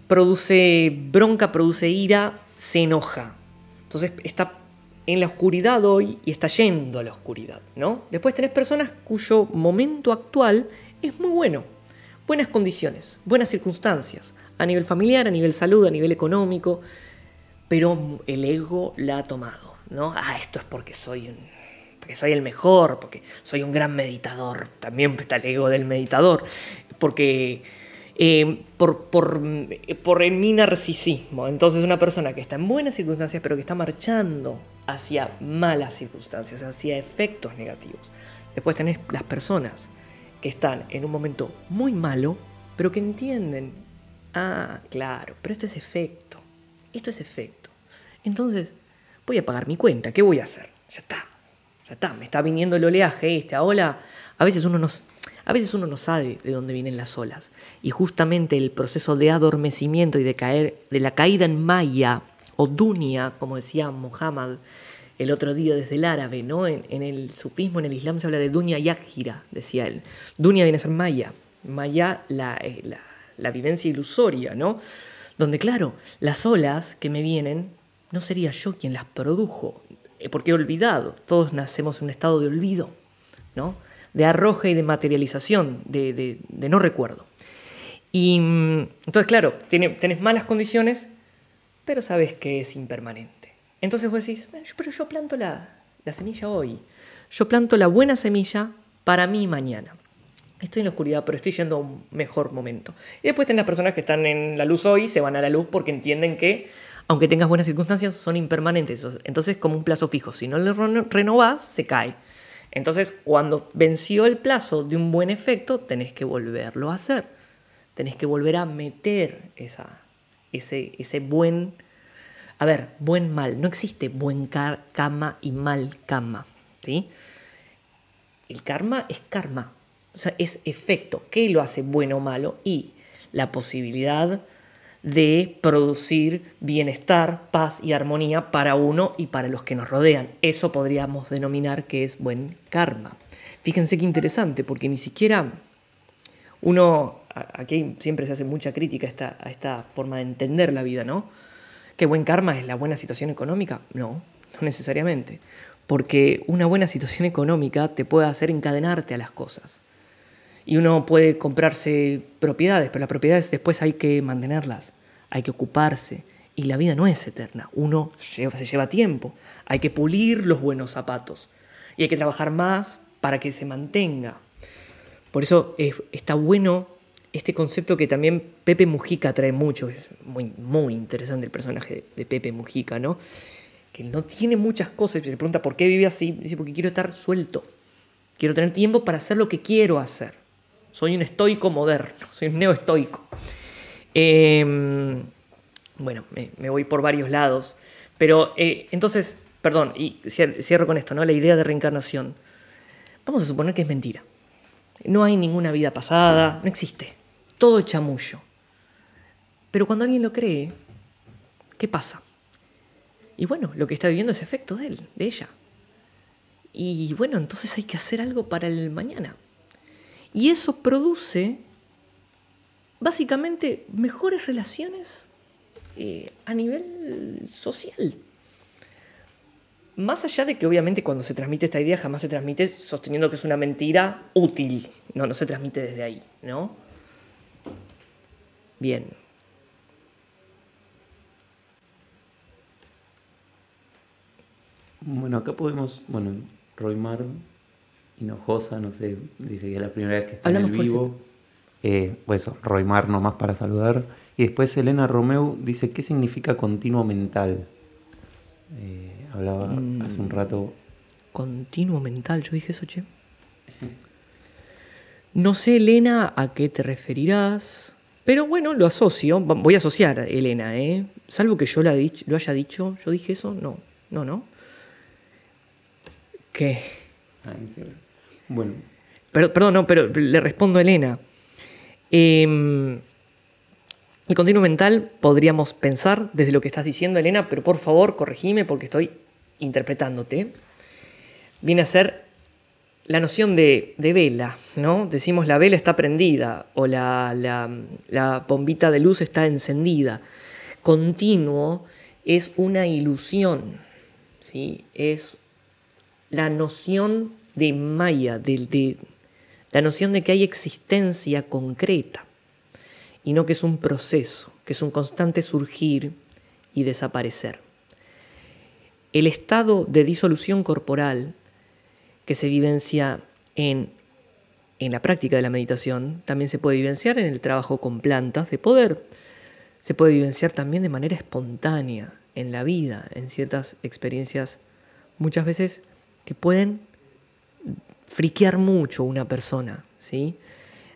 Speaker 1: produce bronca, produce ira, se enoja, entonces está en la oscuridad hoy y está yendo a la oscuridad, ¿no? Después tenés personas cuyo momento actual es muy bueno. Buenas condiciones, buenas circunstancias, a nivel familiar, a nivel salud, a nivel económico, pero el ego la ha tomado, ¿no? Ah, esto es porque soy un, porque soy el mejor, porque soy un gran meditador. También está el ego del meditador, porque eh, por, mi narcisismo. Entonces una persona que está en buenas circunstancias pero que está marchando hacia malas circunstancias, hacia efectos negativos. Después tenés las personas que están en un momento muy malo, pero que entienden, ah, claro, pero esto es efecto, esto es efecto. Entonces, voy a pagar mi cuenta, ¿qué voy a hacer? Ya está, ya está, me está viniendo el oleaje, este. hola A veces uno nos, a veces uno no sabe de dónde vienen las olas. Y justamente el proceso de adormecimiento y de, caer, de la caída en Maya o Dunia, como decía Muhammad el otro día desde el árabe, ¿no? En, el sufismo, en el islam se habla de Dunia Akhira, decía él. Dunia viene a ser Maya. Maya, eh, la, vivencia ilusoria, ¿no? Donde, claro, las olas que me vienen, no sería yo quien las produjo, eh, porque he olvidado. Todos nacemos en un estado de olvido, ¿no? de arroje y de materialización, de, no recuerdo. Y mm, entonces, claro, tiene, tenés malas condiciones, pero sabes que es impermanente. Entonces vos decís, eh, pero yo planto la, semilla hoy. Yo planto la buena semilla para mí mañana. Estoy en la oscuridad, pero estoy yendo a un mejor momento. Y después tenés las personas que están en la luz hoy, se van a la luz porque entienden que, aunque tengas buenas circunstancias, son impermanentes. Entonces, como un plazo fijo. Si no lo renovás, se cae. Entonces, cuando venció el plazo de un buen efecto, tenés que volverlo a hacer. Tenés que volver a meter ese, buen... A ver, buen mal. No existe buen cama karma y mal karma. ¿sí? El karma es karma. O sea, es efecto. ¿Qué lo hace bueno o malo? Y la posibilidad de producir bienestar, paz y armonía para uno y para los que nos rodean. Eso podríamos denominar que es buen karma. Fíjense qué interesante, porque ni siquiera uno, aquí siempre se hace mucha crítica a esta, a esta forma de entender la vida, ¿no? ¿Que buen karma es la buena situación económica? No, no necesariamente, porque una buena situación económica te puede hacer encadenarte a las cosas y uno puede comprarse propiedades, pero las propiedades después hay que mantenerlas hay que ocuparse. Y la vida no es eterna, uno se lleva tiempo, hay que pulir los buenos zapatos y hay que trabajar más para que se mantenga. Por eso está bueno este concepto que también Pepe Mujica trae mucho, es muy, muy interesante el personaje de, Pepe Mujica, ¿no? Que no tiene muchas cosas, y se pregunta por qué vive así, dice porque quiero estar suelto, quiero tener tiempo para hacer lo que quiero hacer. Soy un estoico moderno, soy un neoestoico. Em, bueno, me, voy por varios lados, pero eh, entonces, perdón, y cierro con esto, ¿no? La idea de reencarnación. Vamos a suponer que es mentira. No hay ninguna vida pasada, no existe. Todo chamullo. Pero cuando alguien lo cree, ¿qué pasa? Y bueno, lo que está viviendo es efecto de él, de ella. Y bueno, entonces hay que hacer algo para el mañana. Y eso produce básicamente mejores relaciones eh, a nivel social. Más allá de que obviamente cuando se transmite esta idea jamás se transmite sosteniendo que es una mentira útil. No, no se transmite desde ahí, ¿no?
Speaker 2: Bien. Bueno, acá podemos, bueno, Roy Mar, Hinojosa, no sé, dice que es la primera vez que está en vivo. Eh, eso, pues, Roymar nomás para saludar. Y después Elena Romeu dice, ¿qué significa continuo mental? Eh, hablaba mm. hace un rato.
Speaker 1: Continuo mental, yo dije eso, che. No sé, Elena, a qué te referirás, pero bueno, lo asocio, voy a asociar a Elena, ¿eh? Salvo que yo lo, haya dicho, yo dije eso, no, no, no. ¿Qué?
Speaker 2: Ah, bueno.
Speaker 1: Pero, perdón, no, pero le respondo a Elena. Em, el continuo mental podríamos pensar desde lo que estás diciendo, Elena, pero por favor corregime porque estoy interpretándote. Viene a ser la noción de, vela, ¿no? Decimos la vela está prendida o la, bombita de luz está encendida. Continuo es una ilusión, ¿sí? Es la noción de Maya, del de la noción de que hay existencia concreta y no que es un proceso, que es un constante surgir y desaparecer. El estado de disolución corporal que se vivencia en, la práctica de la meditación también se puede vivenciar en el trabajo con plantas de poder, se puede vivenciar también de manera espontánea en la vida, en ciertas experiencias muchas veces que pueden friquear mucho una persona, ¿sí?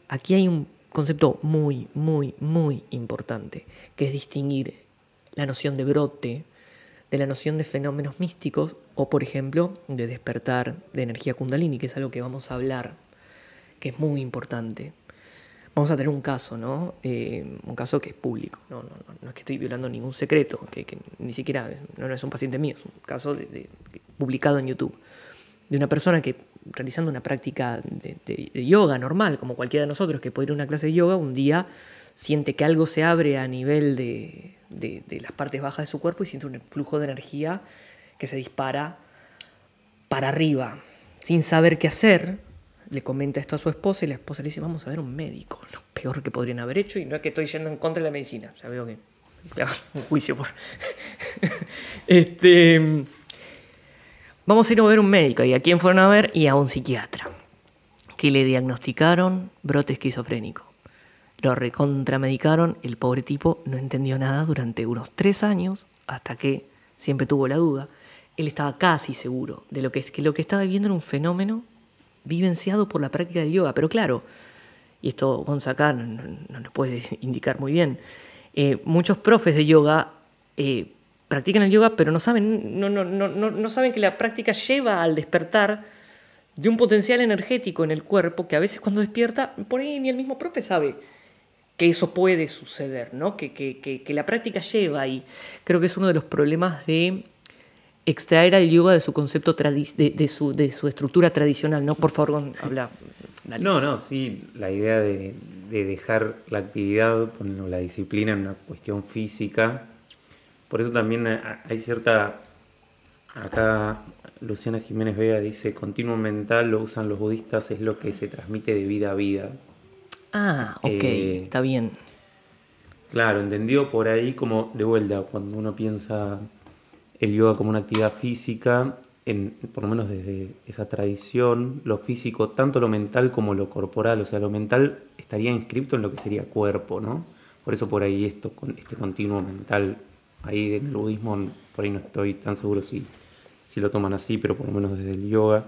Speaker 1: Aquí hay un concepto muy, muy, muy importante, que es distinguir la noción de brote de la noción de fenómenos místicos o, por ejemplo, de despertar de energía kundalini, que es algo que vamos a hablar, que es muy importante. Vamos a tener un caso, ¿no? Eh, un caso que es público. No, es que estoy violando ningún secreto, que, ni siquiera, no, es un paciente mío, es un caso publicado en YouTube de una persona que realizando una práctica de, yoga normal, como cualquiera de nosotros que puede ir a una clase de yoga, un día siente que algo se abre a nivel de, las partes bajas de su cuerpo y siente un flujo de energía que se dispara para arriba. Sin saber qué hacer, le comenta esto a su esposa y la esposa le dice, vamos a ver un médico, lo peor que podrían haber hecho y no es que estoy yendo en contra de la medicina, ya veo que... *laughs* Un juicio por... *laughs* este... Vamos a ir a ver un médico. ¿Y a quién fueron a ver? Y a un psiquiatra. Que le diagnosticaron brote esquizofrénico. Lo recontramedicaron. El pobre tipo no entendió nada durante unos tres años, hasta que siempre tuvo la duda. Él estaba casi seguro de lo que, que lo que estaba viviendo era un fenómeno vivenciado por la práctica de yoga. Pero claro, y esto Gonzaga no, no, puede indicar muy bien, eh, muchos profes de yoga eh, practican el yoga, pero no saben, no, no, no, no saben que la práctica lleva al despertar de un potencial energético en el cuerpo que a veces cuando despierta, por ahí ni el mismo profe sabe que eso puede suceder, ¿no? que, que, la práctica lleva y creo que es uno de los problemas de extraer al yoga de su concepto de, su, estructura tradicional, ¿no? Por favor, habla.
Speaker 2: No, no, sí, la idea de, dejar la actividad, la disciplina en una cuestión física por eso también eh, hay cierta... Acá Luciana Jiménez Vega dice, continuo mental lo usan los budistas, es lo que se transmite de vida a vida.
Speaker 1: Ah, ok, eh,
Speaker 2: está bien. Claro, entendido por ahí como de vuelta, cuando uno piensa el yoga como una actividad física, en, por lo menos desde esa tradición, lo físico, tanto lo mental como lo corporal, o sea, lo mental estaría inscrito en lo que sería cuerpo, ¿no? Por eso por ahí esto, este continuo mental ahí en el budismo por ahí no estoy tan seguro si, si lo toman así, pero por lo menos desde el yoga,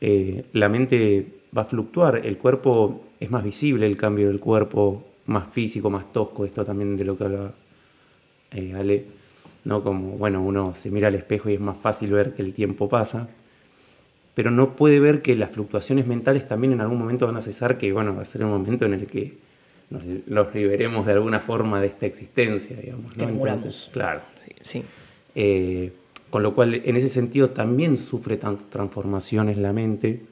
Speaker 2: eh, la mente va a fluctuar, el cuerpo es más visible, el cambio del cuerpo más físico, más tosco, esto también de lo que hablaba eh, Ale, ¿no? Como, bueno, uno se mira al espejo y es más fácil ver que el tiempo pasa, pero no puede ver que las fluctuaciones mentales también en algún momento van a cesar, que bueno, va a ser un momento en el que nos, liberemos de alguna forma de esta existencia, digamos. ¿no? Entonces, claro. Eh, con lo cual, en ese sentido, también sufre transformaciones la mente,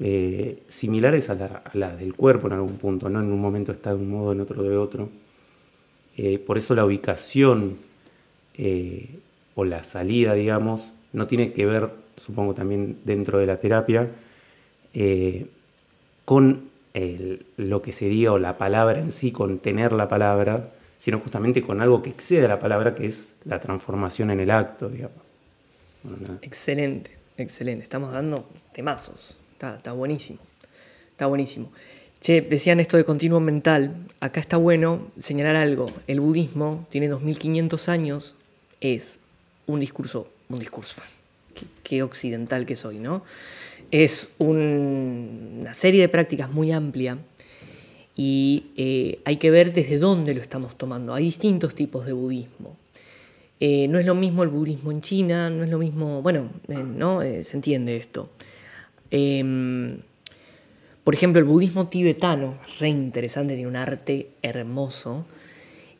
Speaker 2: eh, similares a las del cuerpo en algún punto, ¿no? En un momento está de un modo, en otro de otro. Eh, por eso la ubicación o la salida, digamos, no tiene que ver, supongo también dentro de la terapia, con lo que se diga o la palabra en sí, contener la palabra, sino justamente con algo que excede a la palabra, que es la transformación en el acto, digamos.
Speaker 1: excelente, excelente. Estamos dando temazos. Está, buenísimo. Está buenísimo. Che, decían esto de continuo mental. Acá está bueno señalar algo. El budismo tiene 2500 años. Es un discurso, un discurso. qué occidental que soy, ¿no? es una serie de prácticas muy amplia y eh, hay que ver desde dónde lo estamos tomando. Hay distintos tipos de budismo. Eh, no es lo mismo el budismo en China, no es lo mismo, bueno, eh, ¿no? se entiende esto. Em, por ejemplo, el budismo tibetano, re interesante, tiene un arte hermoso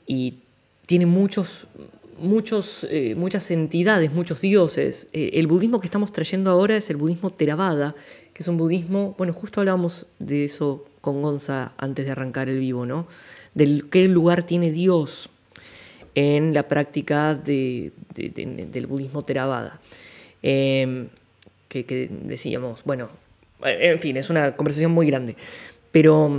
Speaker 1: y tiene muchos eh, muchas entidades, muchos dioses. Eh, el budismo que estamos trayendo ahora es el budismo Theravada, que es un budismo, bueno, justo hablábamos de eso con Gonza antes de arrancar el vivo, ¿no? Del qué lugar tiene Dios en la práctica del budismo Theravada. Em, que, que decíamos, bueno, en fin, es una conversación muy grande. Pero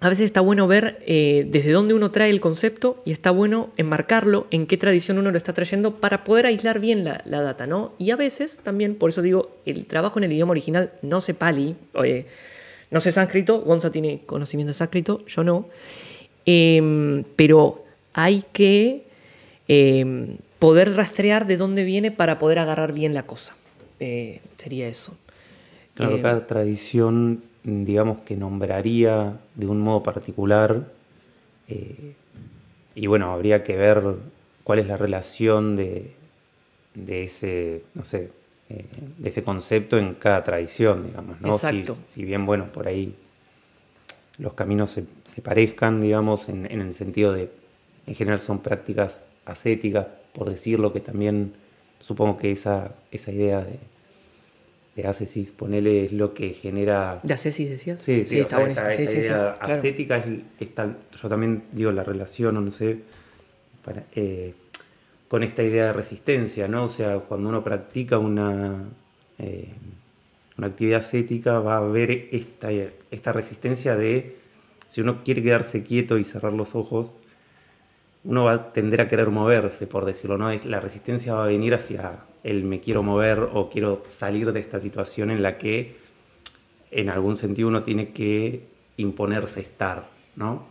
Speaker 1: a veces está bueno ver eh, desde dónde uno trae el concepto y está bueno enmarcarlo, en qué tradición uno lo está trayendo para poder aislar bien la, data, ¿no? Y a veces también, por eso digo, el trabajo en el idioma original no se pali, oye, no sé sánscrito, Gonza tiene conocimiento de sánscrito, yo no, em, pero hay que em, poder rastrear de dónde viene para poder agarrar bien la cosa. Eh, sería eso.
Speaker 2: Claro, eh, cada tradición digamos, que nombraría de un modo particular. Eh, y bueno, habría que ver cuál es la relación de, ese, eh, de ese concepto en cada tradición, digamos, ¿no? Si, bien, bueno, por ahí los caminos se, parezcan, digamos, en, el sentido de, en general son prácticas ascéticas, por decirlo, que también supongo que esa, esa idea de de ascesis, ponele, es lo que genera... ¿De ascesis decías? Sí, sí, está Esta, idea ascética es, yo también digo la relación, no sé, eh, con esta idea de resistencia, ¿no? O sea, cuando uno practica una, eh, una actividad ascética va a haber esta, esta resistencia de, si uno quiere quedarse quieto y cerrar los ojos, uno va a tender a querer moverse, por decirlo, ¿no? Es, la resistencia va a venir hacia el me quiero mover o quiero salir de esta situación en la que en algún sentido uno tiene que imponerse estar, ¿no?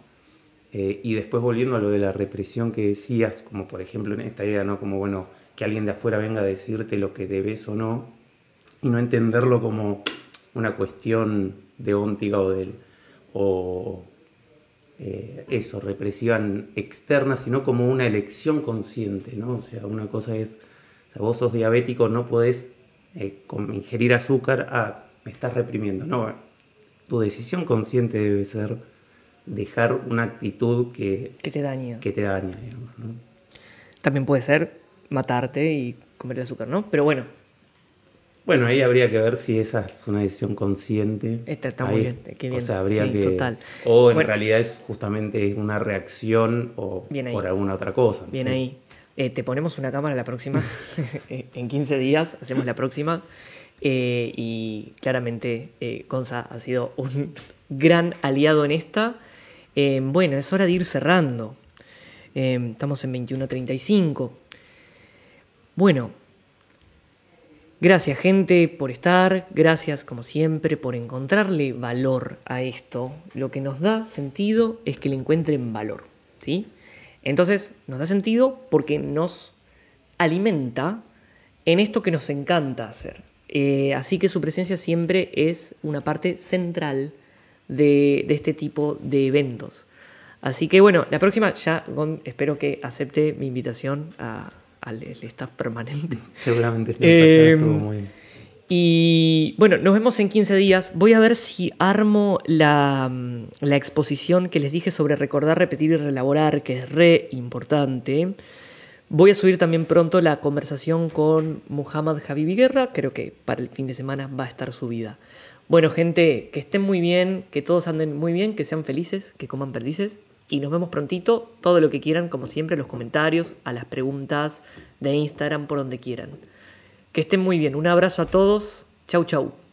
Speaker 2: Eh, y después volviendo a lo de la represión que decías, como por ejemplo en esta idea, ¿no? Como bueno, que alguien de afuera venga a decirte lo que debes o no, y no entenderlo como una cuestión de óntiga o del. o eh, eso, represión externa, sino como una elección consciente, ¿no? O sea, una cosa es, o sea, vos sos diabético, no podés eh, ingerir azúcar, ah, me estás reprimiendo, no, tu decisión consciente debe ser dejar una actitud que, que te daña. Que te
Speaker 1: También puede ser matarte y comer azúcar, ¿no? Pero bueno,
Speaker 2: bueno, ahí habría que ver si esa es una decisión consciente. Esta está muy bien, bien. O sea, habría que. O en realidad es justamente una reacción o por alguna otra cosa. Bien ahí.
Speaker 1: Eh, te ponemos una cámara la próxima. *laughs* en 15 días hacemos la próxima. Eh, y claramente eh, ha sido un *laughs* gran aliado en esta. Em, bueno, es hora de ir cerrando. Em, estamos en 21.35. Bueno, Gracias gente por estar, gracias como siempre por encontrarle valor a esto. Lo que nos da sentido es que le encuentren valor, ¿sí? Entonces nos da sentido porque nos alimenta en esto que nos encanta hacer. Eh, así que su presencia siempre es una parte central de, este tipo de eventos. Así que bueno, la próxima ya espero que acepte mi invitación a, al, staff permanente.
Speaker 2: *laughs* Seguramente. Eh,
Speaker 1: y bueno, nos vemos en 15 días. Voy a ver si armo la, exposición que les dije sobre recordar, repetir y relaborar, que es re importante. Voy a subir también pronto la conversación con Muhammad Javi Guerra. Creo que para el fin de semana va a estar subida. Bueno, gente, que estén muy bien, que todos anden muy bien, que sean felices, que coman perdices y nos vemos prontito. Todo lo que quieran, como siempre, los comentarios, a las preguntas de Instagram, por donde quieran. Que estén muy bien. Un abrazo a todos. Chau, chau.